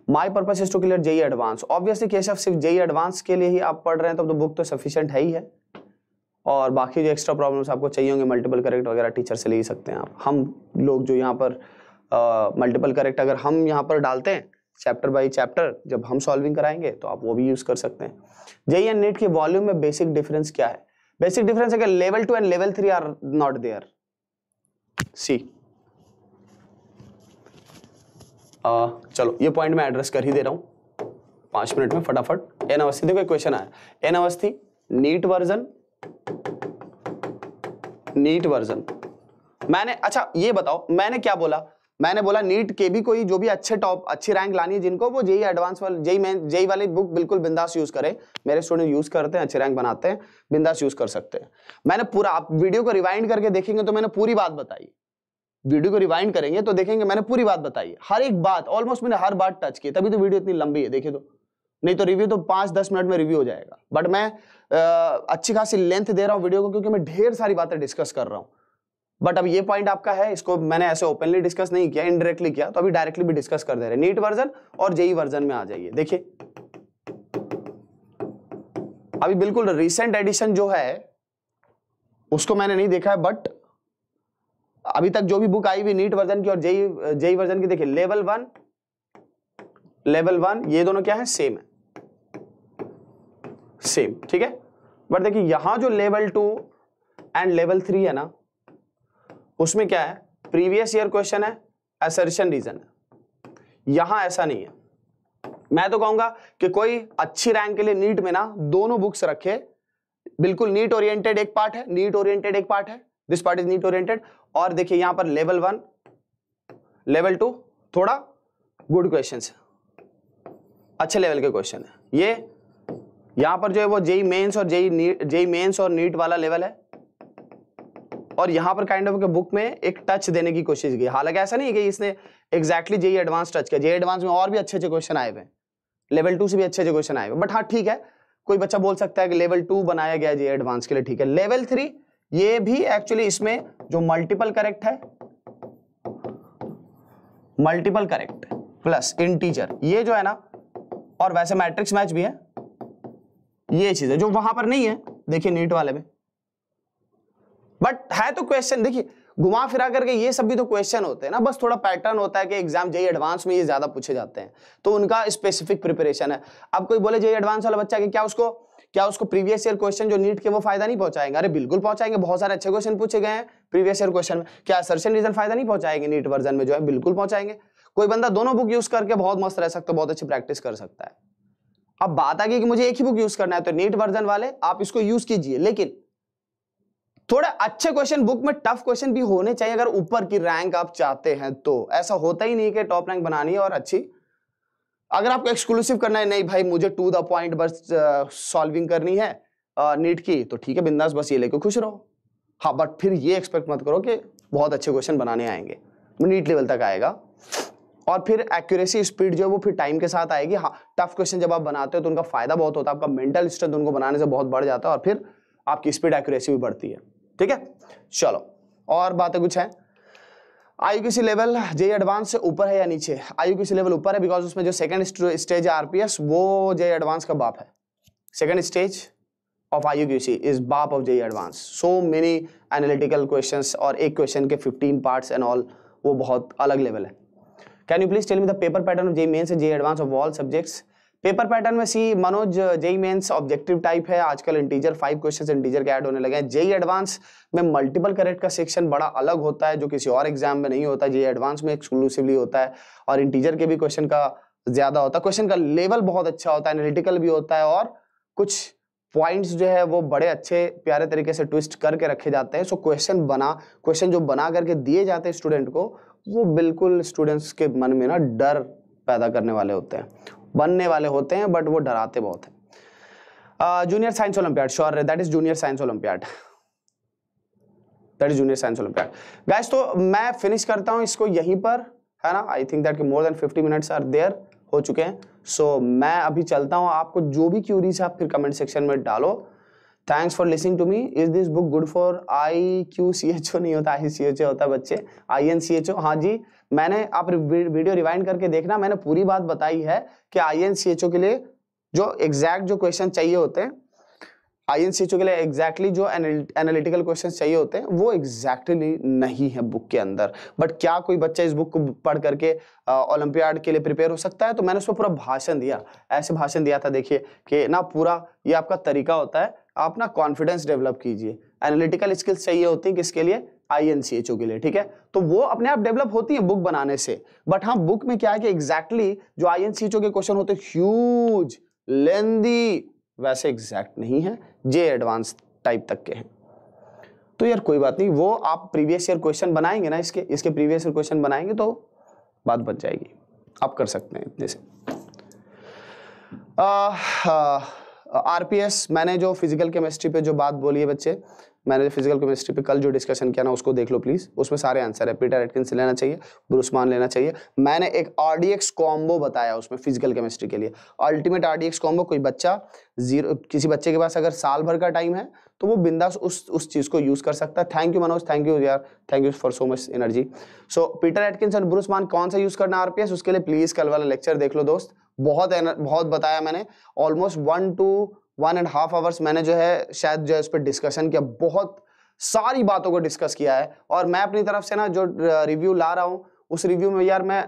my purpose is to clear JEE advance obviously case of सिर्फ जेई एडवांस e के लिए ही आप पढ़ रहे हैं तो, तो बुक तो सफिशियंट है ही है और बाकी जो एक्स्ट्रा प्रॉब्लम्स आपको चाहिए होंगे मल्टीपल करेक्ट वगैरह टीचर से ले सकते हैं आप हम लोग जो यहाँ पर मल्टीपल करेक्ट अगर हम यहाँ पर डालते हैं चैप्टर बाई चैप्टर जब हम सॉल्विंग कराएंगे तो आप वो भी यूज़ कर सकते हैं जेई एंड नेट के वॉल्यूम में बेसिक डिफरेंस क्या है बेसिक डिफरेंस है कि level two and level three are not there see चलो ये पॉइंट मैं एड्रेस कर ही दे रहा हूं पांच मिनट में फटाफट एन अवस्थी देखो क्वेश्चन आया N Awasthi NEET version NEET version मैंने अच्छा ये बताओ मैंने क्या बोला मैंने बोला नीट के भी कोई जो भी अच्छे टॉप अच्छी रैंक लानी है जिनको वो जेई एडवांस वाले जेई मैं जेई वाली बुक बिल्कुल बिंदास यूज करें मेरे स्टूडेंट यूज करते हैं अच्छे रैंक बनाते हैं बिंदास यूज कर सकते हैं मैंने पूरा आप वीडियो को रिवाइंड करके देखेंगे तो मैंने पूरी बात बताई वीडियो को रिवाइंड करेंगे तो देखेंगे मैंने पूरी बात बताई हर एक बात ऑलमोस्ट मैंने हर बात टच की तभी तो वीडियो इतनी लंबी है देखिए तो नहीं तो रिव्यू तो पांच दस मिनट में रिव्यू हो जाएगा बट मैं आ, अच्छी खासी लेंथ दे रहा हूँ वीडियो को क्योंकि मैं ढेर सारी बातें डिस्कस कर रहा हूँ बट अब ये पॉइंट आपका है इसको मैंने ऐसे ओपनली डिस्कस नहीं किया इनडायरेक्टली किया तो अभी डायरेक्टली भी डिस्कस कर दे रहे नीट वर्जन और जेई वर्जन e में आ जाइए देखिए अभी बिल्कुल रिसेंट एडिशन जो है उसको मैंने नहीं देखा है बट अभी तक जो भी बुक आई हुई नीट वर्जन की और जेई जेई वर्जन की देखिए लेवल वन लेवल वन ये दोनों क्या है सेम है सेम ठीक है बट देखिए यहां जो level two and level three है ना उसमें क्या है प्रीवियस ईयर क्वेश्चन है असर्शन रीजन है यहां ऐसा नहीं है मैं तो कहूंगा कि कोई अच्छी रैंक के लिए नीट में ना दोनों बुक्स रखे बिल्कुल नीट ओरिएंटेड एक पार्ट है नीट ओरिएंटेड एक पार्ट है this part is NEET oriented और देखिए यहां पर लेवल वन लेवल टू थोड़ा गुड क्वेश्चन अच्छे लेवल के क्वेश्चन है ये यहां पर जो है वो जेई मेन्स और जेई जेई मेन्स और नीट वाला लेवल है और यहाँ पर काइंड ऑफ बुक में एक टच देने की कोशिश की हालांकि ऐसा नहीं है कि इसने एग्जैक्टली जे एडवांस टच किया जे एडवांस e में और भी अच्छे अच्छे क्वेश्चन आए हुए लेवल टू से भी अच्छे अच्छे क्वेश्चन आए हुए बट हाँ ठीक है कोई बच्चा बोल सकता है कि लेवल टू बनाया गया जे एडवांस e के लिए ठीक है लेवल थ्री ये भी एक्चुअली इसमें जो मल्टीपल करेक्ट है मल्टीपल करेक्ट प्लस इंटीजर ये जो है ना और वैसे मैट्रिक्स मैच भी है ये चीज है जो वहां पर नहीं है देखिए नीट वाले में बट है तो क्वेश्चन देखिए घुमा फिरा करके ये सब भी तो क्वेश्चन होते हैं ना बस थोड़ा पैटर्न होता है कि एग्जाम जय एडवांस में ये ज्यादा पूछे जाते हैं तो उनका स्पेसिफिक प्रिपरेशन है अब कोई बोले जय एडवांस e वाला बच्चा कि क्या उसको क्या उसको प्रीवियस ईयर क्वेश्चन जो नीट के वो फायदा नहीं पहुंचाएंगे अरे बिल्कुल पहुंचाएंगे बहुत सारे अच्छे क्वेश्चन पूछे गए हैं प्रीवियस ईयर क्वेश्चन में क्या सर्शन रीजन फायदा नहीं पहुंचाएंगे नीट वर्जन में जो है बिल्कुल पहुंचाएंगे कोई बंदा दोनों बुक यूज करके बहुत मस्त रह सकता है बहुत अच्छी प्रैक्टिस कर सकता है अब बात आ गई कि मुझे एक ही बुक यूज करना है तो नीट वर्जन वाले आप इसको यूज कीजिए लेकिन थोड़ा अच्छे क्वेश्चन बुक में टफ क्वेश्चन भी होने चाहिए अगर ऊपर की रैंक आप चाहते हैं तो ऐसा होता ही नहीं कि टॉप रैंक बनानी है और अच्छी अगर आपको एक्सक्लूसिव करना है नहीं भाई मुझे टू द पॉइंट बस सॉल्विंग करनी है नीट की तो ठीक है बिंदास बस ये लेके खुश रहो हाँ बट फिर ये एक्सपेक्ट मत करो कि बहुत अच्छे क्वेश्चन बनाने आएंगे नीट लेवल तक आएगा और फिर एक्यूरेसी स्पीड जो है वो फिर टाइम के साथ आएगी हाँ टफ क्वेश्चन जब आप बनाते हो तो उनका फायदा बहुत होता है आपका मेंटल स्ट्रेंथ उनको बनाने से बहुत बढ़ जाता है और फिर आपकी स्पीड एक्यूरेसी भी बढ़ती है ठीक है चलो और बातें कुछ है आयु किसी लेवल जे एडवांस से ऊपर है या नीचे आयु किसी लेवल ऊपर है बिकॉज उसमें जो सेकंड स्टेज है आरपीएस वो जे एडवांस का बाप है second stage of I U is बाप of J advance so many analytical question और एक क्वेश्चन के फिफ्टीन पार्ट्स एंड ऑल वो बहुत अलग लेवल है can you please tell me the paper pattern of J mains J advance of all subjects paper pattern में see Manoj JEE Mains objective type है आजकल इंटीजर फाइव क्वेश्चंस इंटीजर के ऐड होने लगे हैं जेई एडवांस में मल्टीपल करेक्ट का सेक्शन बड़ा अलग होता है जो किसी और एग्जाम में नहीं होता जेई एडवांस में एक्सक्लूसिवली होता है और इंटीजर के भी क्वेश्चन का ज्यादा होता है क्वेश्चन का लेवल बहुत अच्छा होता है एनालिटिकल भी होता है और कुछ पॉइंट्स जो है वो बड़े अच्छे प्यारे तरीके से ट्विस्ट करके रखे जाते हैं सो क्वेश्चन बना क्वेश्चन जो बना करके दिए जाते हैं स्टूडेंट को वो बिल्कुल स्टूडेंट्स के मन में ना डर पैदा करने वाले होते हैं बनने वाले होते हैं बट वो डराते बहुत हैं junior science olympiad sure that is junior science olympiad that is junior science olympiad guys तो मैं फिनिश करता हूं इसको यहीं पर है ना I think that more than fifty minutes are there हो चुके हैं सो so, मैं अभी चलता हूं आपको जो भी क्यूरीज है आप फिर कमेंट सेक्शन में डालो thanks for listening to me is this book good for I Q C H O नहीं होता आई सी एच ओ होता बच्चे आई एन सी एच ओ हाँ जी मैंने आप वीडियो रिवाइंड करके देखना मैंने पूरी बात बताई है कि आई एन सी एच ओ के लिए जो एग्जैक्ट जो क्वेश्चन चाहिए होते हैं आई एन सी एच ओ के लिए एग्जैक्टली जो एनालिटिकल क्वेश्चन चाहिए होते हैं वो एग्जैक्टली नहीं है बुक के अंदर बट क्या कोई बच्चा इस बुक को पढ़ करके ओलंपियाड के लिए प्रिपेयर हो सकता है तो मैंने उसमें पूरा भाषण दिया ऐसे भाषण दिया था देखिए कि ना पूरा ये आपका तरीका होता है आप ना कॉन्फिडेंस डेवलप कीजिए एनालिटिकल स्किल्स चाहिए होती है किसके लिए आई एन सी एच ओ के लिए ठीक है तो वो अपने आप डेवलप होती है बुक बनाने से बट हाँ बुक में क्या है कि एग्जैक्टली exactly जो आई एन सी एच ओ के क्वेश्चन होते हैं ह्यूज लेंदी वैसे एग्जैक्ट नहीं है जे एडवांस टाइप तक के हैं तो यार कोई बात नहीं वो आप प्रीवियस ईयर क्वेश्चन बनाएंगे ना इसके इसके प्रीवियस ईयर क्वेश्चन बनाएंगे तो बात बच जाएगी आप कर सकते हैं इतने से आ, आ, आरपीएस मैंने जो फिजिकल केमिस्ट्री पे जो बात बोली है बच्चे मैंने जो फिजिकल केमिस्ट्री पे कल जो डिस्कशन किया ना उसको देख लो प्लीज उसमें सारे आंसर है पीटर से लेना चाहिए ब्रुस्मान लेना चाहिए मैंने एक आरडीएक्स कॉम्बो बताया उसमें फिजिकल केमिस्ट्री के लिए अल्टीमेट आरडीएक्स कॉम्बो कोई बच्चा जीरो किसी बच्चे के पास अगर साल भर का टाइम है तो वो बिंदास उस उस चीज़ को यूज़ कर सकता है thank you Manoj thank you यार thank you for so much energy so Peter Atkin Bruce Mahan कौन सा यूज़ करना आरपीएस उसके लिए प्लीज़ कल वाला लेक्चर देख लो दोस्त बहुत बहुत बताया मैंने almost one two one and half hours मैंने जो है शायद जो है उस पर डिस्कशन किया बहुत सारी बातों को डिस्कस किया है और मैं अपनी तरफ से ना जो रिव्यू ला रहा हूँ उस रिव्यू में यार मैं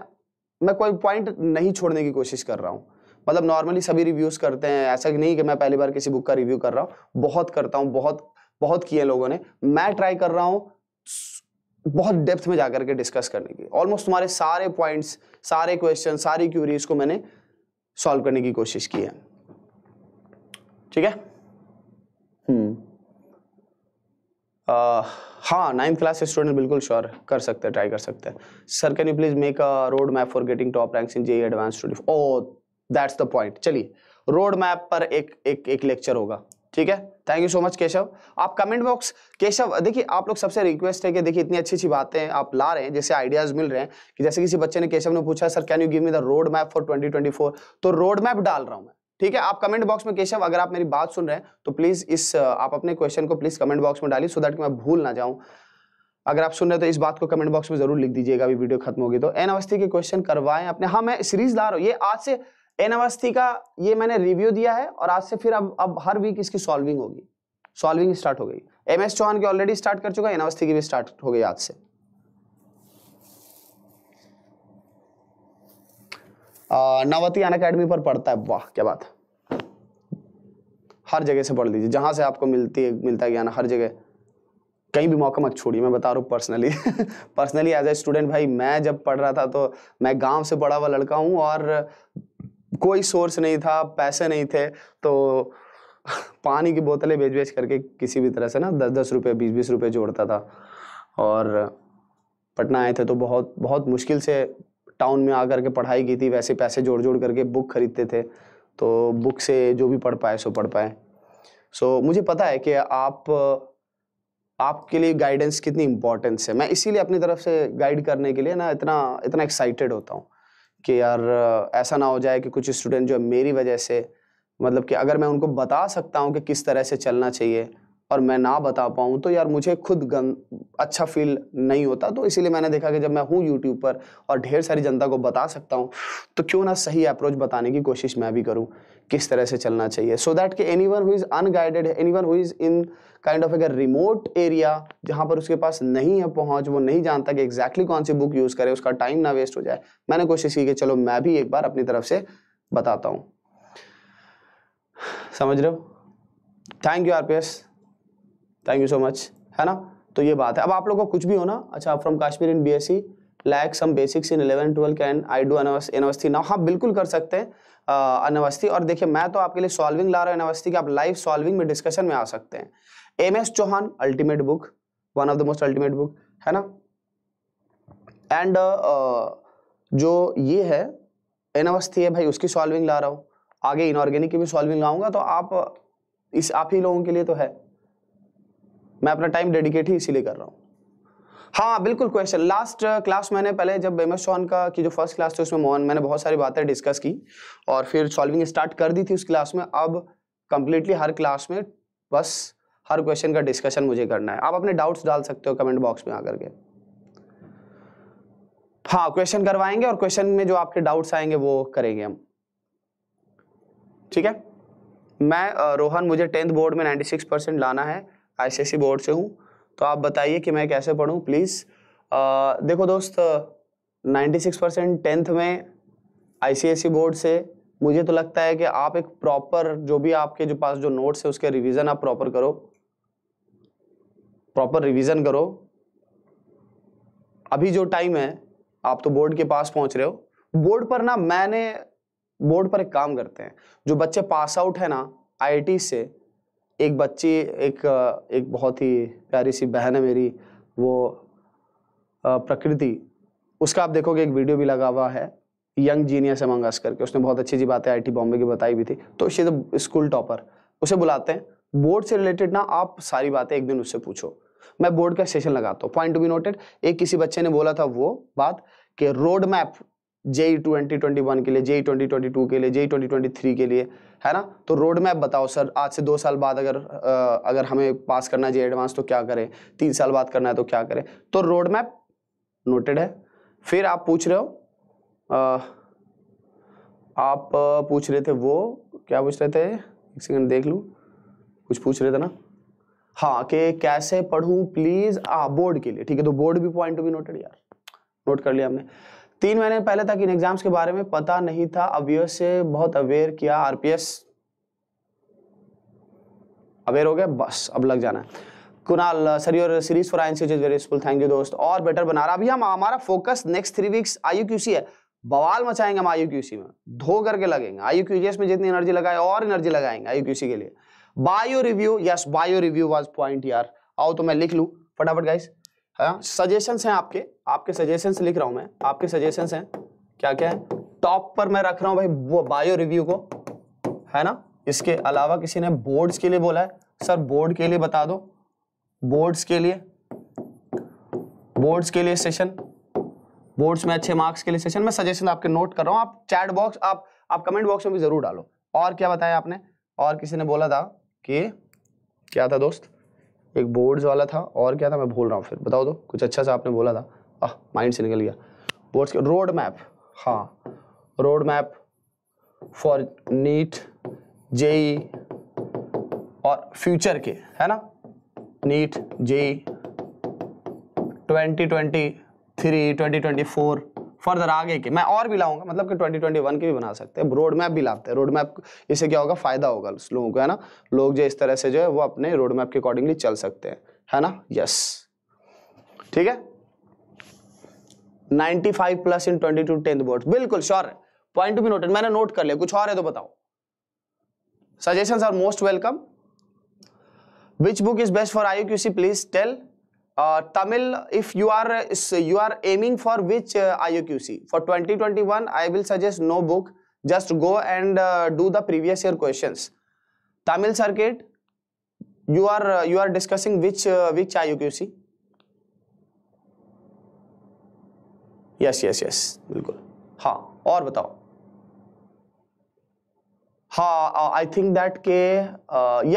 मैं कोई पॉइंट नहीं छोड़ने की कोशिश कर रहा हूँ मतलब नॉर्मली सभी रिव्यूज़ करते हैं ऐसा नहीं कि मैं पहली बार किसी बुक का रिव्यू कर रहा हूँ बहुत करता हूँ बहुत बहुत किए लोगों ने मैं ट्राई कर रहा हूँ बहुत डेप्थ में जा करके डिस्कस करने की ऑलमोस्ट तुम्हारे सारे पॉइंट्स सारे क्वेश्चन सारी क्यूरीज को मैंने सॉल्व करने की कोशिश की है ठीक है हम्म। आ, हाँ नाइन्थ क्लास स्टूडेंट बिल्कुल श्योर कर सकते हैं ट्राई कर सकते हैं sir can you please make a road map for getting top ranks in J advance to oh that's the point चलिए रोड मैप पर एक एक एक लेक्चर होगा ठीक है thank you so much Keshav आप कमेंट बॉक्स केशव देखिए आप लोग सबसे रिक्वेस्ट है कि देखिए इतनी अच्छी अच्छी बातें आप ला रहे हैं जैसे आइडियाज मिल रहे हैं कि जैसे किसी बच्चे ने केशव ने पूछा sir can you give me the road map for twenty तो रोड मैप डाल रहा हूं मैं ठीक है आप कमेंट बॉक्स में केशव अगर आप मेरी बात सुन रहे हैं तो प्लीज इस आप अपने क्वेश्चन को प्लीज कमेंट बॉक्स में डालिए सो दैट मैं भूल ना जाऊं अगर आप सुन रहे हैं तो इस बात को कमेंट बॉक्स में जरूर लिख दीजिएगा अभी वीडियो खत्म होगी तो एन अवस्थी के क्वेश्चन करवाएं अपने हाँ मैं सीरीज ला रहा हूँ ये आज से एन अवस्थी का ये मैंने रिव्यू दिया है और आज से फिर अब अब हर वीक इसकी सॉल्विंग होगी सॉल्विंग स्टार्ट हो गई एम एस चौहान की ऑलरेडी स्टार्ट कर चुका है एन अवस्थी की भी स्टार्ट हो गई आज से नवती अन अकेडमी पर पढ़ता है वाह क्या बात हर जगह से पढ़ लीजिए जहां से आपको मिलती है मिलता है ज्ञान हर जगह कहीं भी मौका मत छोड़िए मैं बता रहा हूँ personally personally as a student भाई मैं जब पढ़ रहा था तो मैं गांव से बड़ा हुआ लड़का हूँ और कोई सोर्स नहीं था पैसे नहीं थे तो (laughs) पानी की बोतलें बेच बेच करके किसी भी तरह से ना दस दस रुपये बीस बीस रुपये जोड़ता था और पटना आए थे तो बहुत बहुत मुश्किल से टाउन में आकर के पढ़ाई की थी वैसे पैसे जोड़ जोड़ करके बुक खरीदते थे तो बुक से जो भी पढ़ पाए सो पढ़ पाए सो so, मुझे पता है कि आप आपके लिए गाइडेंस कितनी इम्पोर्टेंस है मैं इसीलिए अपनी तरफ से गाइड करने के लिए ना इतना इतना एक्साइटेड होता हूँ कि यार ऐसा ना हो जाए कि कुछ स्टूडेंट जो मेरी वजह से मतलब कि अगर मैं उनको बता सकता हूँ कि किस तरह से चलना चाहिए और मैं ना बता पाऊँ तो यार मुझे खुद गन अच्छा फील नहीं होता तो इसीलिए मैंने देखा कि जब मैं हूँ यूट्यूब पर और ढेर सारी जनता को बता सकता हूँ तो क्यों ना सही अप्रोच बताने की कोशिश मैं भी करूँ किस तरह से चलना चाहिए सो दैट कि anyone who is unguided anyone who is in kind of अगर रिमोट एरिया जहां पर उसके पास नहीं है पहुंच वो नहीं जानता कि एग्जैक्टली कौन सी बुक यूज़ करे उसका टाइम ना वेस्ट हो जाए मैंने कोशिश की कि चलो मैं भी एक बार अपनी तरफ से बताता हूं समझ रहे हो thank you R thank you so much है ना तो ये बात है अब आप लोग को कुछ भी होना अच्छा from Kashmir in B S C like some basics in eleven twelve can I do एनवस्थी ना हाँ बिल्कुल कर सकते हैं अनवस्थी और देखिए मैं तो आपके लिए सॉल्विंग ला रहा हूँ एनवस्थी की आप लाइव सॉल्विंग में डिस्कशन में आ सकते हैं M S Chauhan ultimate book one of the most ultimate book है ना एंड uh, जो ये है अवस्थी है भाई उसकी सॉल्विंग ला रहा हूँ आगे इनऑर्गेनिक की भी सॉल्विंग लाऊंगा तो आप इस आप ही लोगों के लिए तो है मैं अपना टाइम डेडिकेट ही इसीलिए कर रहा हूँ हाँ बिल्कुल क्वेश्चन लास्ट क्लास मैंने पहले जब एम एस चौहान का की जो फर्स्ट क्लास थी उसमें मोहन मैंने बहुत सारी बातें डिस्कस की और फिर सॉल्विंग स्टार्ट कर दी थी उस क्लास में अब कंप्लीटली हर क्लास में बस हर क्वेश्चन का डिस्कशन मुझे करना है आप अपने डाउट्स डाल सकते हो कमेंट बॉक्स में आकर के हाँ क्वेश्चन करवाएंगे और क्वेश्चन में जो आपके डाउट्स आएंगे वो करेंगे हम ठीक है मैं रोहन मुझे टेंथ बोर्ड में 96 परसेंट लाना है आईसीएससी बोर्ड e से हूँ तो आप बताइए कि मैं कैसे पढ़ूँ प्लीज़ देखो दोस्त 96 परसेंट टेंथ में आईसीएससी बोर्ड e से मुझे तो लगता है कि आप एक प्रॉपर जो भी आपके जो पास जो नोट्स है उसके रिविज़न आप प्रॉपर करो प्रॉपर रिवीजन करो अभी जो टाइम है आप तो बोर्ड के पास पहुंच रहे हो बोर्ड पर ना मैंने बोर्ड पर एक काम करते हैं जो बच्चे पास आउट है ना आईआईटी से एक बच्ची एक एक बहुत ही प्यारी सी बहन है मेरी वो प्रकृति उसका आप देखोगे एक वीडियो भी लगा हुआ है यंग जीनियस एमंग अस करके उसने बहुत अच्छी अच्छी बातें आई टी बॉम्बे की बताई भी थी तो शी स्कूल टॉपर उसे बुलाते हैं बोर्ड से रिलेटेड ना आप सारी बातें एक दिन उससे पूछो मैं बोर्ड का सेशन लगाता हूँ पॉइंट टू बी नोटेड एक किसी बच्चे ने बोला था वो बात कि road map JEE twenty twenty one के लिए जेई ट्वेंटी ट्वेंटी टू के लिए जेई ट्वेंटी ट्वेंटी थ्री के लिए है ना तो रोड मैप बताओ सर आज से दो साल बाद अगर आ, अगर हमें पास करना है जे एडवांस e तो क्या करें तीन साल बाद करना है तो क्या करें तो रोड मैप नोटेड है फिर आप पूछ रहे हो आ, आप पूछ रहे थे वो क्या पूछ रहे थे एक सेकेंड देख लूँ कुछ पूछ रहे थे ना हाँ के कैसे पढ़ू प्लीज़ आ बोर्ड के लिए ठीक है तो बोर्ड भी पॉइंट टू बी नोटेड यार नोट कर लिया हमने तीन महीने पहले तक इन एग्जाम्स के बारे में पता नहीं था अवेयर से बहुत अवेयर किया आरपीएस अवेयर हो गया बस अब लग जाना है Kunal sir your series for I NCs very useful thank you दोस्त और बेटर बना रहा अभी हम हमारा focus next three weeks IUQC है बवाल मचाएंगे हम आईयूक्यूसी में धो करके लगेंगे आईयूक्यूजीएस में जितनी एनर्जी लगाए और एनर्जी लगाएंगे आईयूक्यूसी के लिए bio review yes bio review was point यार आओ तो मैं लिख लू फटाफट गाइस हाँ, सजेशन हैं आपके आपके सजेशन लिख रहा हूं मैं आपके सजेशन हैं क्या क्या है टॉप पर मैं रख रहा हूं भाई बायो रिव्यू को है ना इसके अलावा किसी ने बोर्ड्स के लिए बोला है सर बोर्ड के लिए बता दो बोर्ड्स के लिए बोर्ड्स के लिए सेशन बोर्ड्स में अच्छे मार्क्स के लिए सेशन मैं सजेशन आपके नोट कर रहा हूँ आप चैट बॉक्स आप आप कमेंट बॉक्स में भी जरूर डालो और क्या बताया आपने और किसी ने बोला था कि क्या था दोस्त एक बोर्ड्स वाला था और क्या था मैं भूल रहा हूँ फिर बताओ दो तो, कुछ अच्छा सा आपने बोला था आह माइंड से निकल गया बोर्ड्स के रोड मैप हाँ road map for NEET JEE और फ्यूचर के है ना NEET JEE twenty twenty three twenty twenty four further आगे के मैं और भी लाऊंगा मतलब कि 2021 के भी बना सकते हैं रोड मैप भी लाते हैं रोड मैप इससे क्या होगा फायदा होगा लोगों को है ना लोग जो इस तरह से जो है वो अपने रोड मैप के अकॉर्डिंगली चल सकते हैं है ना यस ठीक है 95 प्लस इन 22 टेंथ बोर्ड बिल्कुल श्योर है पॉइंट भी नोटेड मैंने नोट कर लिया कुछ और है तो बताओ suggestion are most welcome which book is best for I C please tell Tamil if you are you are aiming for which I IOQC for 2021 I will suggest no book just go and do the previous year questions Tamil circuit you are you are discussing which which IOQC yes yes yes बिल्कुल हाँ और बताओ हाँ आई थिंक दैट के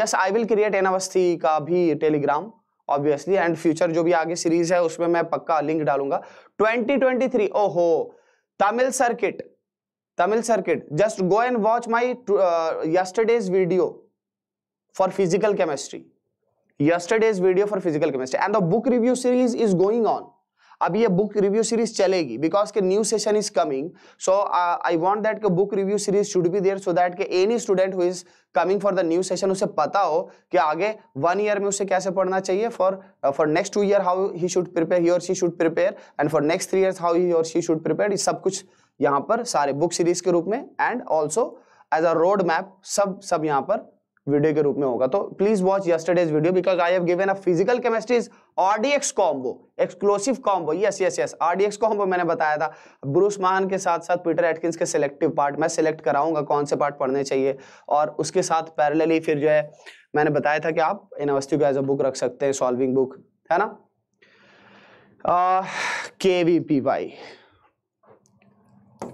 yes I will create N Awasthi का भी टेलीग्राम ऑब्वियसली एंड फ्यूचर जो भी आगे सीरीज है उसमें मैं पक्का लिंक डालूंगा 2023 ओहो Tamil circuit Tamil circuit just go and watch my yesterday's video for physical chemistry yesterday's video for physical chemistry and the book review series is going on अब ये बुक रिव्यू सीरीज चलेगी बिकॉज के new session is coming so I want that के book review series should be there so that के any student who is coming for the new session उसे पता हो कि आगे वन ईयर में उसे कैसे पढ़ना चाहिए for for next two year how he should prepare he और she should prepare and for next three year how he और शी शुड प्रिपेयर सब कुछ यहाँ पर सारे बुक सीरीज के रूप में and also as a road map सब सब यहाँ पर वीडियो के रूप में होगा तो please watch yesterday's video because I have given a physical chemistry is RDX combo exclusive combo yes yes yes RDX combo मैंने बताया था ब्रूस मान के साथ साथ पीटर एटकिंस के सिलेक्टिव पार्ट मैं सिलेक्ट कराऊंगा कौन से पार्ट पढ़ने चाहिए और उसके साथ पैरेलली फिर जो है मैंने बताया था कि आप यूनिवर्सिटी को एज अ बुक रख सकते हैं सॉल्विंग बुक है ना के वी पी वाई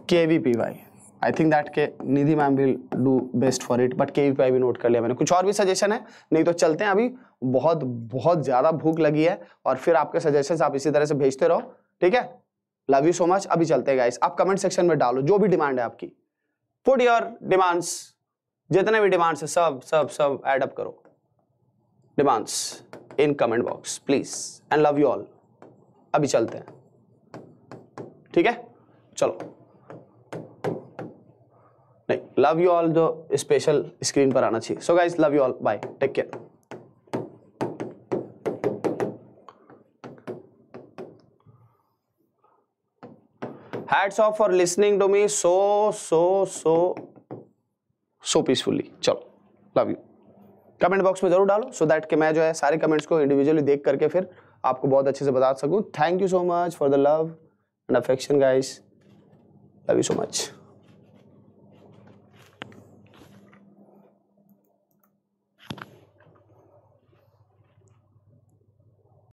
के V P Y I think that के निधि ma'am will do best for it but के भी नोट कर लिया मैंने कुछ और भी सजेशन है नहीं तो चलते हैं अभी बहुत बहुत ज़्यादा भूख लगी है और फिर आपके सजेशन आप इसी तरह से भेजते रहो ठीक है लव यू सो मच अभी चलते गाइस आप कमेंट सेक्शन में डालो जो भी डिमांड है आपकी पुट योर डिमांड्स जितने भी डिमांड्स है सब सब सब एडअप करो demands in comment box please and love you all अभी चलते हैं ठीक है चलो नहीं लव यू ऑल जो स्पेशल स्क्रीन पर आना चाहिए so guys love you all bye take care hats off for listening to me so so so so peacefully चलो लव यू कमेंट बॉक्स में जरूर डालो सो so दैट कि मैं जो है सारे कमेंट्स को इंडिविजुअली देख करके फिर आपको बहुत अच्छे से बता सकूं thank you so much for the love and affection guys love you so much